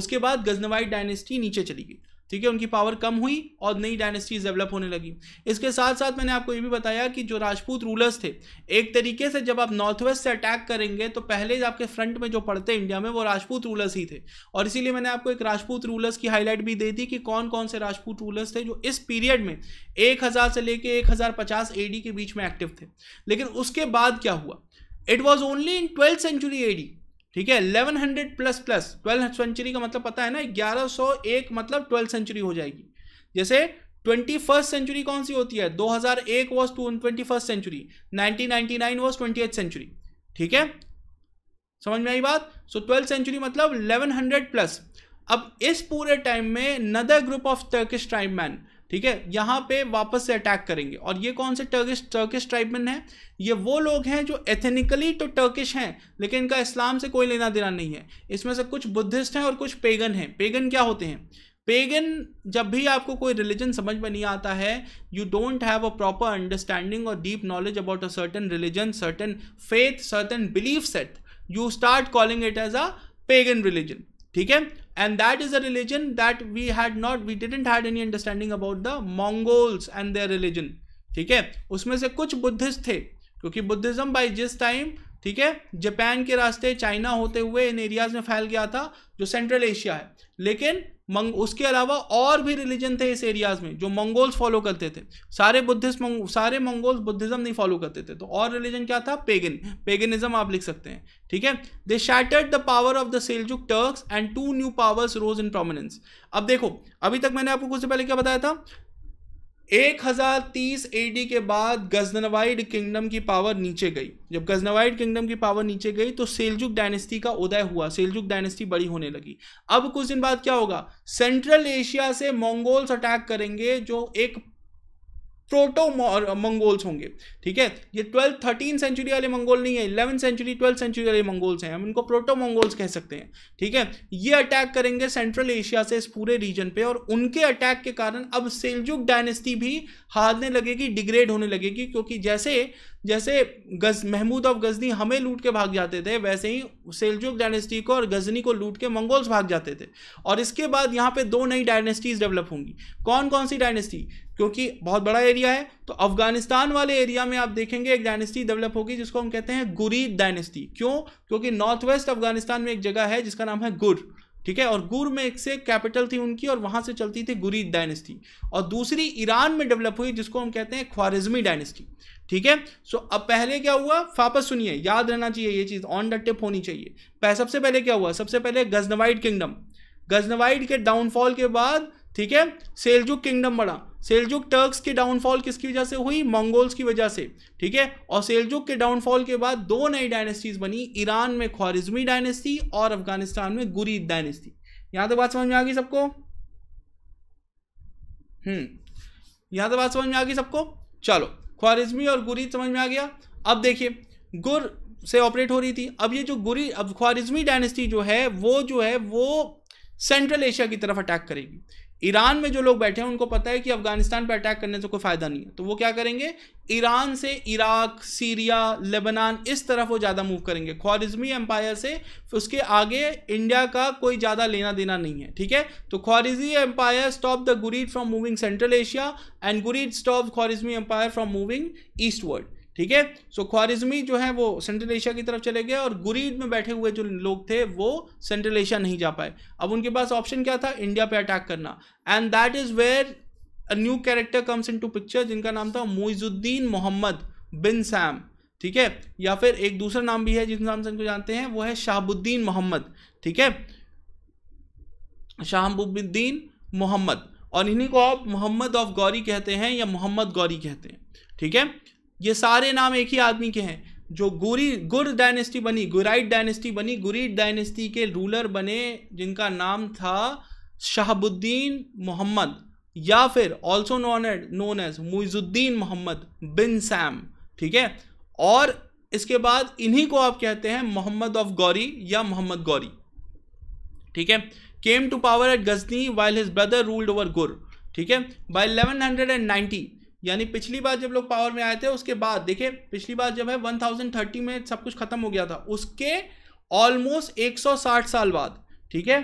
उसके बाद गजनवाई डायनेस्टी नीचे चली गई ठीक है उनकी पावर कम हुई और नई डायनेस्टीज डेवलप होने लगी इसके साथ साथ मैंने आपको ये भी बताया कि जो राजपूत रूलर्स थे एक तरीके से जब आप नॉर्थ वेस्ट से अटैक करेंगे तो पहले आपके फ्रंट में जो पड़ते इंडिया में वो राजपूत रूलर्स ही थे और इसीलिए मैंने आपको एक राजपूत रूलर्स की हाईलाइट भी दे दी कि कौन कौन से राजपूत रूलर्स थे जो इस पीरियड में एक हज़ार से लेकर एक हज़ार पचास एडी के बीच में एक्टिव थे लेकिन उसके बाद क्या हुआ it was only in twelfth century AD ठीक है 1100 प्लस प्लस ट्वेल्थ सेंचुरी का मतलब पता है ना 1101 मतलब ट्वेल्थ सेंचुरी हो जाएगी जैसे ट्वेंटी फर्स्ट सेंचुरी कौन सी होती है 2001 was twenty first century 1999 was twenty century ठीक है समझ में आई बात सो ट्वेल्थ सेंचुरी मतलब 1100 प्लस अब इस पूरे टाइम में another group of Turkish tribe man ठीक है यहाँ पे वापस से अटैक करेंगे और ये कौन से टर्किश टर्किश ट्राइबमैन है ये वो लोग हैं जो एथेनिकली तो टर्किश हैं लेकिन इनका इस्लाम से कोई लेना देना नहीं है इसमें से कुछ बुद्धिस्ट हैं और कुछ पेगन हैं पेगन क्या होते हैं पेगन जब भी आपको कोई रिलीजन समझ में नहीं आता है you don't have a proper understanding और deep knowledge about a certain religion certain faith certain belief set you start calling it as a pagan religion ठीक है and that is a religion that we had not we didn't had any understanding about the mongols and their religion ठीक है उसमें से कुछ बुद्धिस्ट थे क्योंकि बुद्धिज्म बाय जिस टाइम ठीक है जापान के रास्ते चाइना होते हुए इन एरियाज में फैल गया था जो सेंट्रल एशिया है लेकिन मंग उसके अलावा और भी रिलीजन थे इस एरियाज में जो मंगोल्स फॉलो करते थे सारे बुद्धिस्ट मंग सारे मंगोल्स बुद्धिज्म नहीं फॉलो करते थे तो और रिलीजन क्या था पेगन पेगनिज्म आप लिख सकते हैं ठीक है they shattered the power of the Seljuk Turks and two new powers rose in prominence अब देखो अभी तक मैंने आपको कुछ से पहले क्या बताया था 1030 एडी के बाद गजनवाइड किंगडम की पावर नीचे गई जब गजनवाइड किंगडम की पावर नीचे गई तो सेलजुक डायनेस्टी का उदय हुआ सेलजुक डायनेस्टी बड़ी होने लगी अब कुछ दिन बाद क्या होगा सेंट्रल एशिया से मंगोल्स अटैक करेंगे जो एक प्रोटो मंगोल्स होंगे ठीक है ये ट्वेल्थ थर्टीन सेंचुरी वाले मंगोल नहीं है इलेवन सेंचुरी ट्वेल्थ सेंचुरी वाले मंगोल्स हैं हम इनको प्रोटो मंगोल्स कह सकते हैं ठीक है ये अटैक करेंगे सेंट्रल एशिया से इस पूरे रीजन पे और उनके अटैक के कारण अब सेल्जुक डायनेस्टी भी हारने लगेगी डिग्रेड होने लगेगी क्योंकि जैसे जैसे गज महमूद ऑफ गजनी हमें लूट के भाग जाते थे वैसे ही सेल्जुक डायनेस्टी को और गजनी को लूट के मंगोल्स भाग जाते थे और इसके बाद यहाँ पे दो नई डायनेस्टीज डेवलप होंगी कौन कौन सी डायनेस्टी क्योंकि बहुत बड़ा एरिया है तो अफगानिस्तान वाले एरिया में आप देखेंगे एक डायनेस्टी डेवलप होगी जिसको हम कहते हैं गुरीद डायनेस्टी क्यों क्योंकि नॉर्थ वेस्ट अफगानिस्तान में एक जगह है जिसका नाम है गुर ठीक है और गुर में एक से कैपिटल थी उनकी और वहां से चलती थी गुरीद डायनेस्टी और दूसरी ईरान में डेवलप हुई जिसको हम कहते हैं ख्वारिज्मी डायनेस्टी ठीक है सो अब पहले क्या हुआ वापस सुनिए याद रहना चाहिए ये चीज़ ऑन द टिप होनी चाहिए सबसे पहले क्या हुआ सबसे पहले गजनवाइड किंगडम गजनवाइड के डाउनफॉल के बाद ठीक है सेलजुक किंगडम बढ़ा सेलजुक टर्क्स की डाउनफॉल किसकी वजह से हुई मंगोल्स की वजह से ठीक है और सेलजुक के डाउनफॉल के बाद दो नई डायनेस्टीज बनी ईरान में ख्वारिजमी डायनेस्टी और अफगानिस्तान में गुरी डायनेस्टी यहां तो बात समझ में आ गई सबको हम्म यहां तो बात समझ में आ गई सबको चलो ख्वारिजमी और गुरीद समझ में आ गया अब देखिए गुर से ऑपरेट हो रही थी अब ये जो गुरी अब ख्वारिजमी डायनेस्टी जो है वो जो है वो सेंट्रल एशिया की तरफ अटैक करेगी ईरान में जो लोग बैठे हैं उनको पता है कि अफगानिस्तान पर अटैक करने से कोई फ़ायदा नहीं है तो वो क्या करेंगे ईरान से इराक सीरिया लेबनान इस तरफ वो ज़्यादा मूव करेंगे ख्वारिजमी एम्पायर से उसके आगे इंडिया का कोई ज़्यादा लेना देना नहीं है ठीक है तो Khwarizmi empire stop the Ghurid from moving central Asia and Ghurid stop Khwarizmi empire from moving east world ठीक है सो ख्वारिजमी जो है वो सेंट्रल एशिया की तरफ चले गए और गुरीद में बैठे हुए जो लोग थे वो सेंट्रल एशिया नहीं जा पाए अब उनके पास ऑप्शन क्या था इंडिया पे अटैक करना and that is where a new character comes into picture जिनका नाम था मोइजुद्दीन मोहम्मद बिन सैम ठीक है या फिर एक दूसरा नाम भी है जिस नाम से इनको जानते हैं वो है शाहबुद्दीन मोहम्मद ठीक है शाहबुद्दीन मोहम्मद और इन्हीं को आप मोहम्मद ऑफ गौरी कहते हैं या मोहम्मद गौरी कहते हैं ठीक है ये सारे नाम एक ही आदमी के हैं जो गुरी गुर डायनेस्टी बनी गुराइट डायनेस्टी बनी गुरीट डायनेस्टी के रूलर बने जिनका नाम था शहाबुद्दीन मोहम्मद या फिर also known and known as Muizuddin Mohammad bin Sam ठीक है और इसके बाद इन्हीं को आप कहते हैं मोहम्मद ऑफ गौरी या मोहम्मद गौरी ठीक है came to power at Ghazni while his brother ruled over Ghur ठीक है एंड 1190 यानी पिछली बार जब लोग पावर में आए थे उसके बाद देखिए पिछली बार जब है 1030 में सब कुछ खत्म हो गया था उसके ऑलमोस्ट 160 साल बाद ठीक है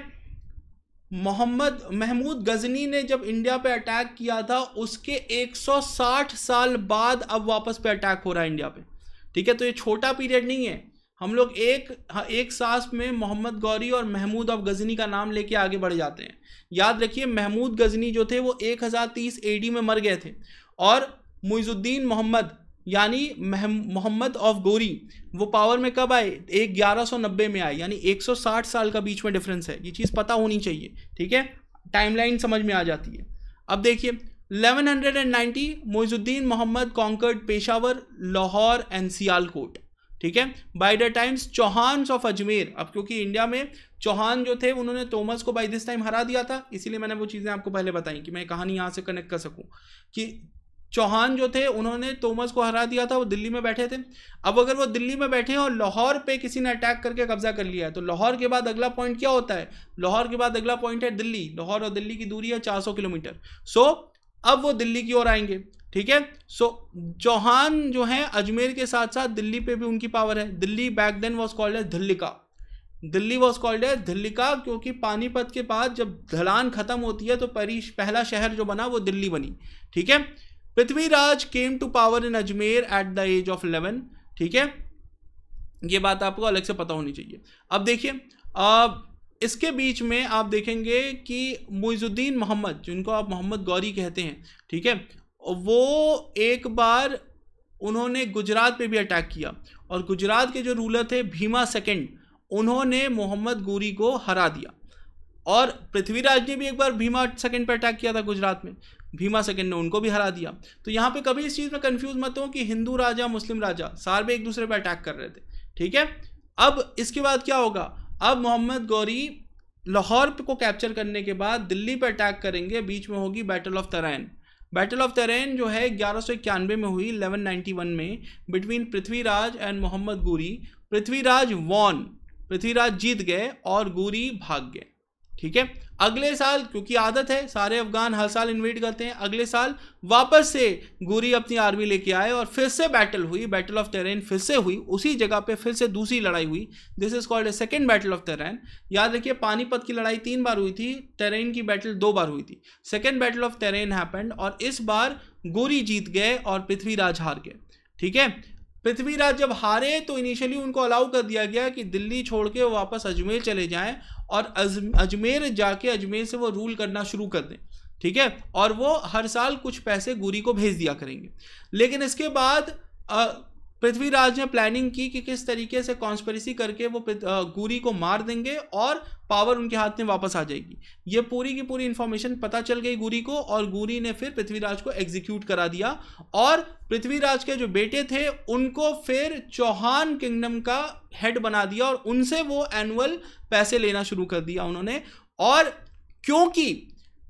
मोहम्मद महमूद गजनी ने जब इंडिया पे अटैक किया था उसके 160 साल बाद अब वापस पे अटैक हो रहा है इंडिया पे ठीक है तो ये छोटा पीरियड नहीं है हम लोग एक हाँ, एक सांस में मोहम्मद गौरी और महमूद ऑफ गजनी का नाम लेके आगे बढ़ जाते हैं याद रखिए महमूद गजनी जो थे वो 1030 एडी में मर गए थे और मुइजुद्दीन मोहम्मद यानी मोहम्मद ऑफ गोरी वो पावर में कब आए एक ग्यारह सौ नब्बे में आए यानी 160 साल का बीच में डिफरेंस है ये चीज़ पता होनी चाहिए ठीक है टाइमलाइन समझ में आ जाती है अब देखिए 1190 मोइजुद्दीन मोहम्मद कॉन्कर्ड पेशावर लाहौर एंड सियालकोट ठीक है by the times Chauhans of Ajmer अब क्योंकि इंडिया में चौहान जो थे उन्होंने तोमस को बाई दिस टाइम हरा दिया था इसीलिए मैंने वो चीज़ें आपको पहले बताई कि मैं कहानी यहाँ से कनेक्ट कर सकूँ कि चौहान जो थे उन्होंने तोमस को हरा दिया था वो दिल्ली में बैठे थे अब अगर वो दिल्ली में बैठे हैं और लाहौर पे किसी ने अटैक करके कब्जा कर लिया है तो लाहौर के बाद अगला पॉइंट क्या होता है लाहौर के बाद अगला पॉइंट है दिल्ली लाहौर और दिल्ली की दूरी है 400 किलोमीटर सो अब वो दिल्ली की ओर आएंगे ठीक है सो चौहान जो है अजमेर के साथ साथ दिल्ली पे भी उनकी पावर है Delhi back then was called as Dhillika Delhi was called है धिल्लिका क्योंकि पानीपत के बाद जब ढलान खत्म होती है तो परी पहला शहर जो बना वो दिल्ली बनी ठीक है Prithviraj came to power in Ajmer at the age of eleven ठीक है ये बात आपको अलग से पता होनी चाहिए अब देखिए अब इसके बीच में आप देखेंगे कि मुइजुद्दीन मोहम्मद जिनको आप मोहम्मद गौरी कहते हैं ठीक है वो एक बार उन्होंने गुजरात पे भी अटैक किया और गुजरात के जो रूलर थे भीमा सेकंड उन्होंने मोहम्मद गौरी को हरा दिया और पृथ्वीराज ने भी एक बार भीमा सेकंड पे अटैक किया था गुजरात में भीमा सेकेंड ने उनको भी हरा दिया तो यहाँ पे कभी इस चीज़ में कंफ्यूज मत हो कि हिंदू राजा मुस्लिम राजा सारे एक दूसरे पर अटैक कर रहे थे ठीक है अब इसके बाद क्या होगा अब मोहम्मद गौरी लाहौर को कैप्चर करने के बाद दिल्ली पर अटैक करेंगे बीच में होगी बैटल ऑफ तरैन बैटल ऑफ तरेन जो है ग्यारह में हुई 1191 में between Prithviraj and Mohammad गूरी Prithviraj von Prithviraj जीत गए और गूरी भाग गए ठीक है अगले साल क्योंकि आदत है सारे अफगान हर साल इन्वेट करते हैं अगले साल वापस से गोरी अपनी आर्मी लेके आए और फिर से बैटल हुई बैटल ऑफ तेरेन फिर से हुई उसी जगह पे फिर से दूसरी लड़ाई हुई this is called a second battle of Tarain याद रखिए पानीपत की लड़ाई तीन बार हुई थी तेरेन की बैटल दो बार हुई थी second battle of Tarain happened और इस बार गोरी जीत गए और पृथ्वीराज हार गए ठीक है पृथ्वीराज जब हारे तो इनिशियली उनको अलाउ कर दिया गया कि दिल्ली छोड़ के वापस अजमेर चले जाएं और अजमेर जाके अजमेर से वो रूल करना शुरू कर दें ठीक है और वो हर साल कुछ पैसे गुरी को भेज दिया करेंगे लेकिन इसके बाद पृथ्वीराज ने प्लानिंग की कि किस तरीके से कॉन्स्परेसी करके वो गुरी को मार देंगे और पावर उनके हाथ में वापस आ जाएगी ये पूरी की पूरी इन्फॉर्मेशन पता चल गई गुरी को और गुरी ने फिर पृथ्वीराज को एग्जीक्यूट करा दिया और पृथ्वीराज के जो बेटे थे उनको फिर चौहान किंगडम का हेड बना दिया और उनसे वो एनुअल पैसे लेना शुरू कर दिया उन्होंने और क्योंकि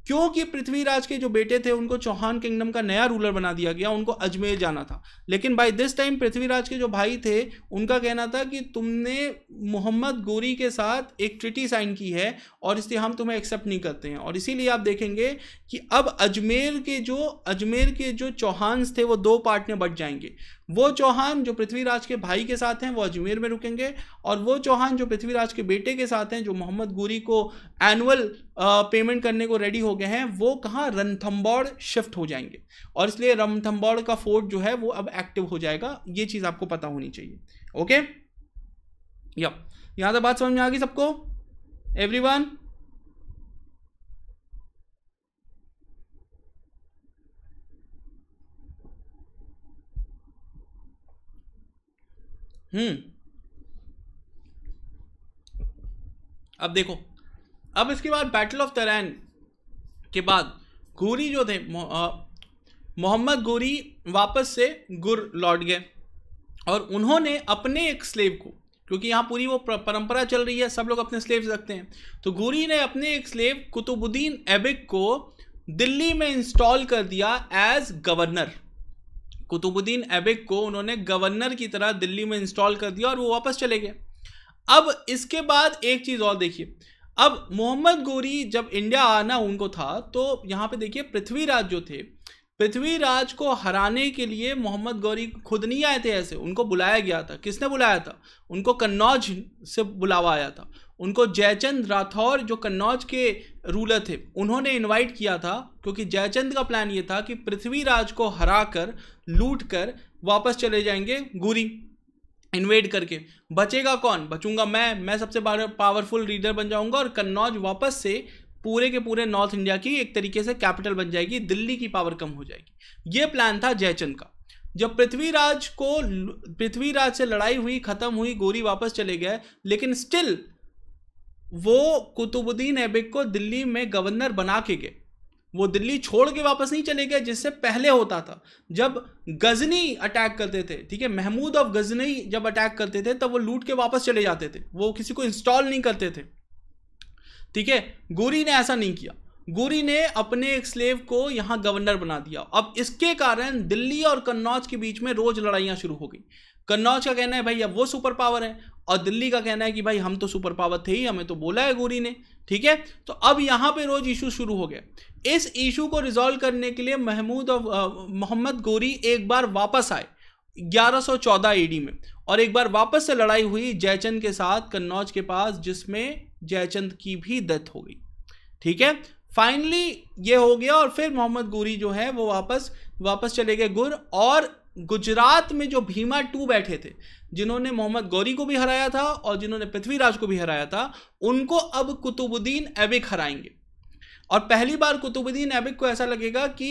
क्योंकि पृथ्वीराज के जो बेटे थे उनको चौहान किंगडम का नया रूलर बना दिया गया उनको अजमेर जाना था लेकिन बाई दिस टाइम पृथ्वीराज के जो भाई थे उनका कहना था कि तुमने मोहम्मद गोरी के साथ एक ट्रिटी साइन की है और इसलिए हम तुम्हें एक्सेप्ट नहीं करते हैं और इसीलिए आप देखेंगे कि अब अजमेर के जो अजमेर के जो चौहान्स थे वो दो पार्ट में बट जाएंगे वो चौहान जो पृथ्वीराज के भाई के साथ हैं वो अजमेर में रुकेंगे और वो चौहान जो पृथ्वीराज के बेटे के साथ हैं जो मोहम्मद गुरी को एनुअल पेमेंट करने को रेडी हो गए हैं वो कहाँ रणथम्बौड़ शिफ्ट हो जाएंगे और इसलिए रणथम्बौड़ का फोर्ट जो है वो अब एक्टिव हो जाएगा ये चीज़ आपको पता होनी चाहिए ओके या यहाँ तक बात समझ में आ गई सबको एवरी वन हम्म अब देखो अब इसके बाद बैटल ऑफ तरैन के बाद गोरी जो थे मोहम्मद गोरी वापस से गुर लौट गए और उन्होंने अपने एक स्लेव को क्योंकि यहाँ पूरी वो परंपरा चल रही है सब लोग अपने स्लेव रखते हैं तो गोरी ने अपने एक स्लेव कुतुबुद्दीन एबिक को दिल्ली में इंस्टॉल कर दिया एज गवर्नर कुतुबुद्दीन ऐबक को उन्होंने गवर्नर की तरह दिल्ली में इंस्टॉल कर दिया और वो वापस चले गए अब इसके बाद एक चीज़ और देखिए अब मोहम्मद गोरी जब इंडिया आना उनको था तो यहाँ पे देखिए पृथ्वीराज जो थे पृथ्वीराज को हराने के लिए मोहम्मद गौरी खुद नहीं आए थे ऐसे उनको बुलाया गया था किसने बुलाया था उनको कन्नौज से बुलावा आया था उनको जयचंद राठौर जो कन्नौज के रूलर थे उन्होंने इनवाइट किया था क्योंकि जयचंद का प्लान ये था कि पृथ्वीराज को हरा कर लूट कर वापस चले जाएंगे गुरी इन्वेड करके बचेगा कौन बचूंगा मैं मैं सबसे पावरफुल लीडर बन जाऊंगा और कन्नौज वापस से पूरे के पूरे नॉर्थ इंडिया की एक तरीके से कैपिटल बन जाएगी दिल्ली की पावर कम हो जाएगी ये प्लान था जयचंद का जब पृथ्वीराज को पृथ्वीराज से लड़ाई हुई खत्म हुई गोरी वापस चले गए लेकिन स्टिल वो कुतुबुद्दीन ऐबिक को दिल्ली में गवर्नर बना के गए वो दिल्ली छोड़ के वापस नहीं चले गए जिससे पहले होता था जब गजनी अटैक करते थे ठीक है महमूद ऑफ गजनी जब अटैक करते थे तब वो लूट के वापस चले जाते थे वो किसी को इंस्टॉल नहीं करते थे ठीक है गोरी ने ऐसा नहीं किया गोरी ने अपने एक स्लेव को यहाँ गवर्नर बना दिया अब इसके कारण दिल्ली और कन्नौज के बीच में रोज लड़ाइयाँ शुरू हो गई कन्नौज का कहना है भाई अब वो सुपर पावर है और दिल्ली का कहना है कि भाई हम तो सुपर पावर थे ही हमें तो बोला है गोरी ने ठीक है तो अब यहाँ पे रोज इशू शुरू हो गया इस इशू को रिजॉल्व करने के लिए महमूद और मोहम्मद गोरी एक बार वापस आए 1114 ईडी में और एक बार वापस से लड़ाई हुई जयचंद के साथ कन्नौज के पास जिसमें जयचंद की भी डेथ हो गई ठीक है फाइनली ये हो गया और फिर मोहम्मद गोरी जो है वो वापस वापस चले गए गुर और गुजरात में जो भीमा टू बैठे थे जिन्होंने मोहम्मद गौरी को भी हराया था और जिन्होंने पृथ्वीराज को भी हराया था उनको अब कुतुबुद्दीन ऐबिक हराएंगे और पहली बार कुतुबुद्दीन ऐबिक को ऐसा लगेगा कि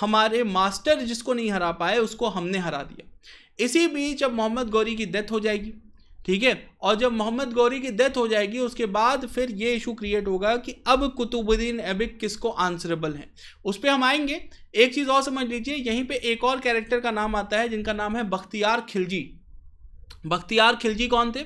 हमारे मास्टर जिसको नहीं हरा पाए उसको हमने हरा दिया इसी बीच अब मोहम्मद गौरी की डेथ हो जाएगी ठीक है और जब मोहम्मद गौरी की डेथ हो जाएगी उसके बाद फिर ये इशू क्रिएट होगा कि अब कुतुबुद्दीन एबिक किसको आंसरेबल है उस पर हम आएंगे एक चीज़ और समझ लीजिए यहीं पे एक और कैरेक्टर का नाम आता है जिनका नाम है बख्तियार खिलजी बख्तियार खिलजी कौन थे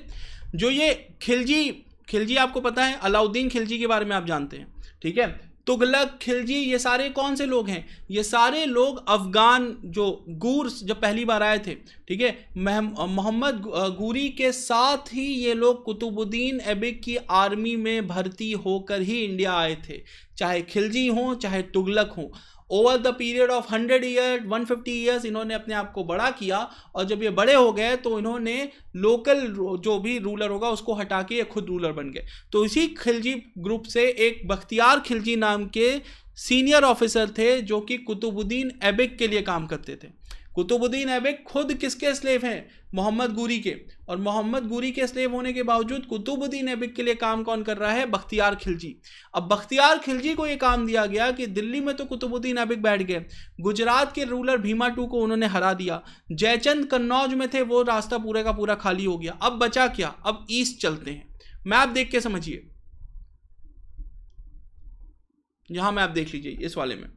जो ये खिलजी खिलजी आपको पता है अलाउद्दीन खिलजी के बारे में आप जानते हैं ठीक है तुगलक खिलजी ये सारे कौन से लोग हैं ये सारे लोग अफ़गान जो गूर्स जब पहली बार आए थे ठीक है मोहम्मद गूरी के साथ ही ये लोग कुतुबुद्दीन एबिक की आर्मी में भर्ती होकर ही इंडिया आए थे चाहे खिलजी हों चाहे तुगलक हों over the period of hundred year one fifty years इन्होंने अपने आप को बड़ा किया और जब ये बड़े हो गए तो इन्होंने लोकल जो भी रूलर होगा उसको हटा के ये खुद रूलर बन गए तो इसी खिलजी ग्रुप से एक बख्तियार खिलजी नाम के सीनियर ऑफिसर थे जो कि कुतुबुद्दीन एबिक के लिए काम करते थे कुतुबुद्दीन ऐबक खुद किसके स्लेव हैं मोहम्मद गूरी के और मोहम्मद गूरी के स्लेव होने के बावजूद कुतुबुद्दीन ऐबक के लिए काम कौन कर रहा है बख्तियार खिलजी अब बख्तियार खिलजी को ये काम दिया गया कि दिल्ली में तो कुतुबुद्दीन ऐबक बैठ गए गुजरात के रूलर भीमा टू को उन्होंने हरा दिया जयचंद कन्नौज में थे वो रास्ता पूरे का पूरा खाली हो गया अब बचा क्या अब ईस्ट चलते हैं मैप देख के समझिए यहां मैप देख लीजिए इस वाले में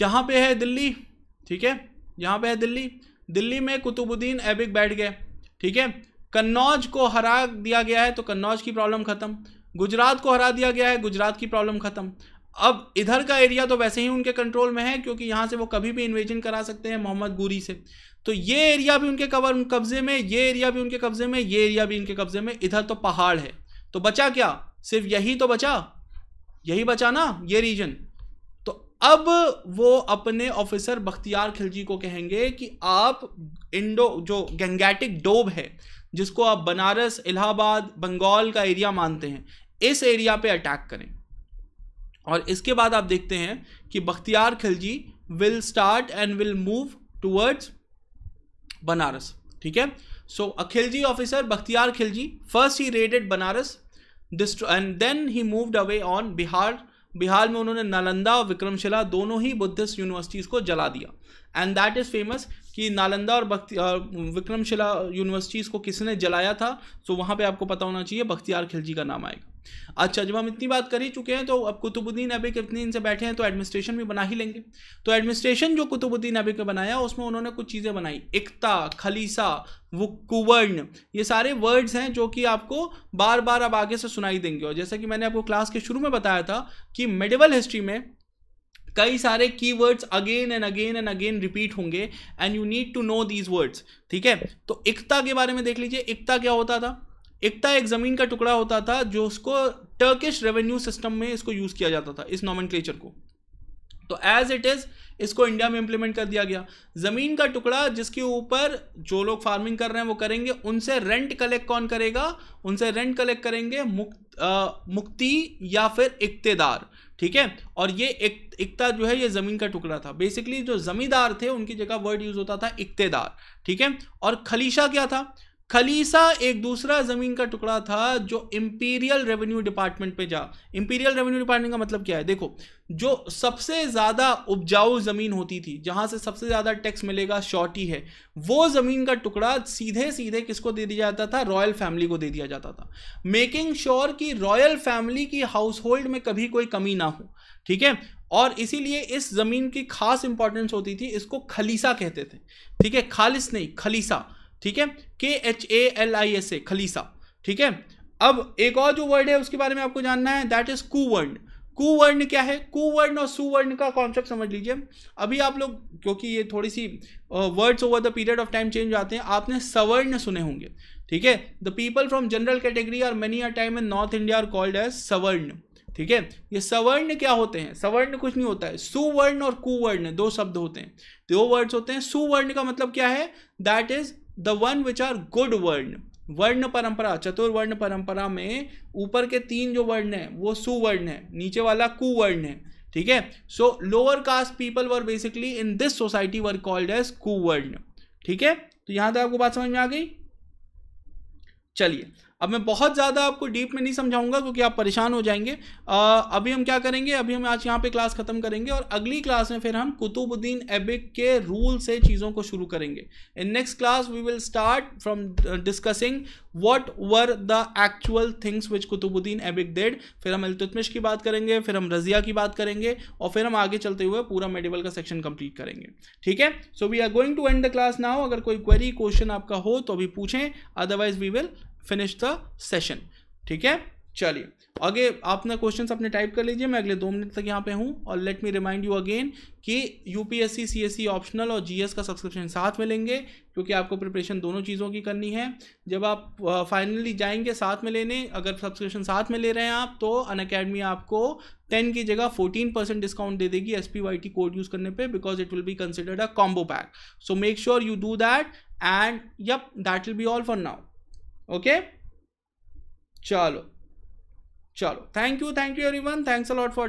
यहाँ पे है दिल्ली ठीक है यहाँ पे है दिल्ली दिल्ली में कुतुबुद्दीन ऐबिक बैठ गए ठीक है कन्नौज को हरा दिया गया है तो कन्नौज की प्रॉब्लम खत्म गुजरात को हरा दिया गया है गुजरात की प्रॉब्लम खत्म अब इधर का एरिया तो वैसे ही उनके कंट्रोल में है क्योंकि यहाँ से वो कभी भी इन्वेजन करा सकते हैं मोहम्मद गुरी से तो ये एरिया भी उनके कवर कब्जे में ये एरिया भी उनके कब्जे में ये एरिया भी इनके कब्जे में इधर तो पहाड़ है तो बचा क्या सिर्फ यही तो बचा यही बचा ना ये रीजन अब वो अपने ऑफिसर बख्तियार खिलजी को कहेंगे कि आप इंडो जो गंगैटिक डोब है जिसको आप बनारस इलाहाबाद बंगाल का एरिया मानते हैं इस एरिया पे अटैक करें और इसके बाद आप देखते हैं कि Bakhtiyar Khilji will start and will move towards Banaras ठीक है सो अखिलजी officer Bakhtiyar Khilji first he raided Banaras and then he moved away on Bihar Bihar में उन्होंने नालंदा और विक्रमशिला दोनों ही बुद्धिस्ट यूनिवर्सिटीज़ को जला दिया एंड दैट इज़ फेमस कि नालंदा और विक्रमशिला यूनिवर्सिटीज़ को किसने जलाया था तो वहाँ पे आपको पता होना चाहिए बख्तियार खिलजी का नाम आएगा अच्छा जब हम इतनी बात कर ही चुके हैं तो अब कुतुबुद्दीन ऐबक इतनी इनसे बैठे हैं तो एडमिनिस्ट्रेशन भी बना ही लेंगे तो एडमिनिस्ट्रेशन जो कुतुबुद्दीन ऐबक ने बनाया उसमें उन्होंने कुछ चीज़ें बनाई इकता खलीसा वुकुवर्ण ये सारे वर्ड्स हैं जो कि आपको बार बार अब आगे से सुनाई देंगे और जैसा कि मैंने आपको क्लास के शुरू में बताया था कि मेडिवल हिस्ट्री में कई सारे keywords again and again and again repeat होंगे and you need to know these words ठीक है तो एकता के बारे में देख लीजिए एकता क्या होता था इकता एक ज़मीन का टुकड़ा होता था जो उसको टर्किश रेवेन्यू सिस्टम में इसको यूज़ किया जाता था इस नॉमन को तो एज इट इज़ इसको इंडिया में इंप्लीमेंट कर दिया गया ज़मीन का टुकड़ा जिसके ऊपर जो लोग फार्मिंग कर रहे हैं वो करेंगे उनसे रेंट कलेक्ट कौन करेगा उनसे रेंट कलेक्ट करेंगे मुक्त आ, मुक्ति या फिर इकतेदार ठीक है और ये एक इकता जो है ये ज़मीन का टुकड़ा था बेसिकली जो ज़मींदार थे उनकी जगह वर्ड यूज़ होता था इकतेदार ठीक है और खलीशा क्या था खलीसा एक दूसरा जमीन का टुकड़ा था जो इंपीरियल रेवेन्यू डिपार्टमेंट पे जा इंपीरियल रेवेन्यू डिपार्टमेंट का मतलब क्या है देखो जो सबसे ज़्यादा उपजाऊ ज़मीन होती थी जहाँ से सबसे ज़्यादा टैक्स मिलेगा शॉर्टी है वो ज़मीन का टुकड़ा सीधे सीधे किसको दे दिया जाता था रॉयल फैमिली को दे दिया जाता था मेकिंग श्योर कि रॉयल फैमिली की हाउस होल्ड में कभी कोई कमी ना हो ठीक है और इसीलिए इस ज़मीन की खास इंपॉर्टेंस होती थी इसको खलीसा कहते थे ठीक है खालिस नहीं खलीसा ठीक है के H A L I S A खलीसा ठीक है अब एक और जो वर्ड है उसके बारे में आपको जानना है दैट इज कुवर्ण कुवर्ण क्या है कुवर्ण और सुवर्ण का कॉन्सेप्ट समझ लीजिए अभी आप लोग क्योंकि ये थोड़ी सी words over the period of time change आते हैं आपने सवर्ण सुने होंगे ठीक है the people from general category are many a time in north India are called as savarna ठीक है ये सवर्ण क्या होते हैं सवर्ण कुछ नहीं होता है सुवर्ण और कुवर्ण दो शब्द होते हैं दो वर्ड्स होते हैं सुवर्ण का मतलब क्या है that is the one which are good varna वर्ण परंपरा चतुर्वर्ण परंपरा में ऊपर के तीन जो वर्ण है वो सुवर्ण है नीचे वाला कुवर्ण है ठीक है so lower caste people were basically in this society were called as kuvarna ठीक है तो यहां तक आपको बात समझ में आ गई चलिए अब मैं बहुत ज़्यादा आपको डीप में नहीं समझाऊंगा क्योंकि आप परेशान हो जाएंगे आ, अभी हम क्या करेंगे अभी हम आज यहाँ पे क्लास ख़त्म करेंगे और अगली क्लास में फिर हम कुतुबुद्दीन एबिक के रूल से चीज़ों को शुरू करेंगे in next class we will start from discussing what were the actual things which Qutubuddin Aibak did फिर हम इलतुतमिश की बात करेंगे फिर हम रजिया की बात करेंगे और फिर हम आगे चलते हुए पूरा मेडिवल का सेक्शन कंप्लीट करेंगे ठीक है so we are going to end the class now अगर कोई क्वेरी क्वेश्चन आपका हो तो अभी पूछें otherwise we will finish the session ठीक है चलिए आगे आपने क्वेश्चन अपने टाइप कर लीजिए मैं अगले दो मिनट तक यहाँ पे हूँ और let me remind you again कि यूपीएससी सीएससी ऑप्शनल और जीएस का सब्सक्रिप्शन साथ में लेंगे क्योंकि आपको प्रिपरेशन दोनों चीज़ों की करनी है जब आप फाइनली जाएंगे साथ में लेने अगर सब्सक्रिप्शन साथ में ले रहे हैं आप तो अन अकेडमी आपको टेन की जगह फोर्टीन परसेंट डिस्काउंट दे देगी S P Y T code use करने पर because it will be considered a combo pack so make sure you do that and yep that will be all for now okay chalo chalo thank you thank you everyone thanks a lot for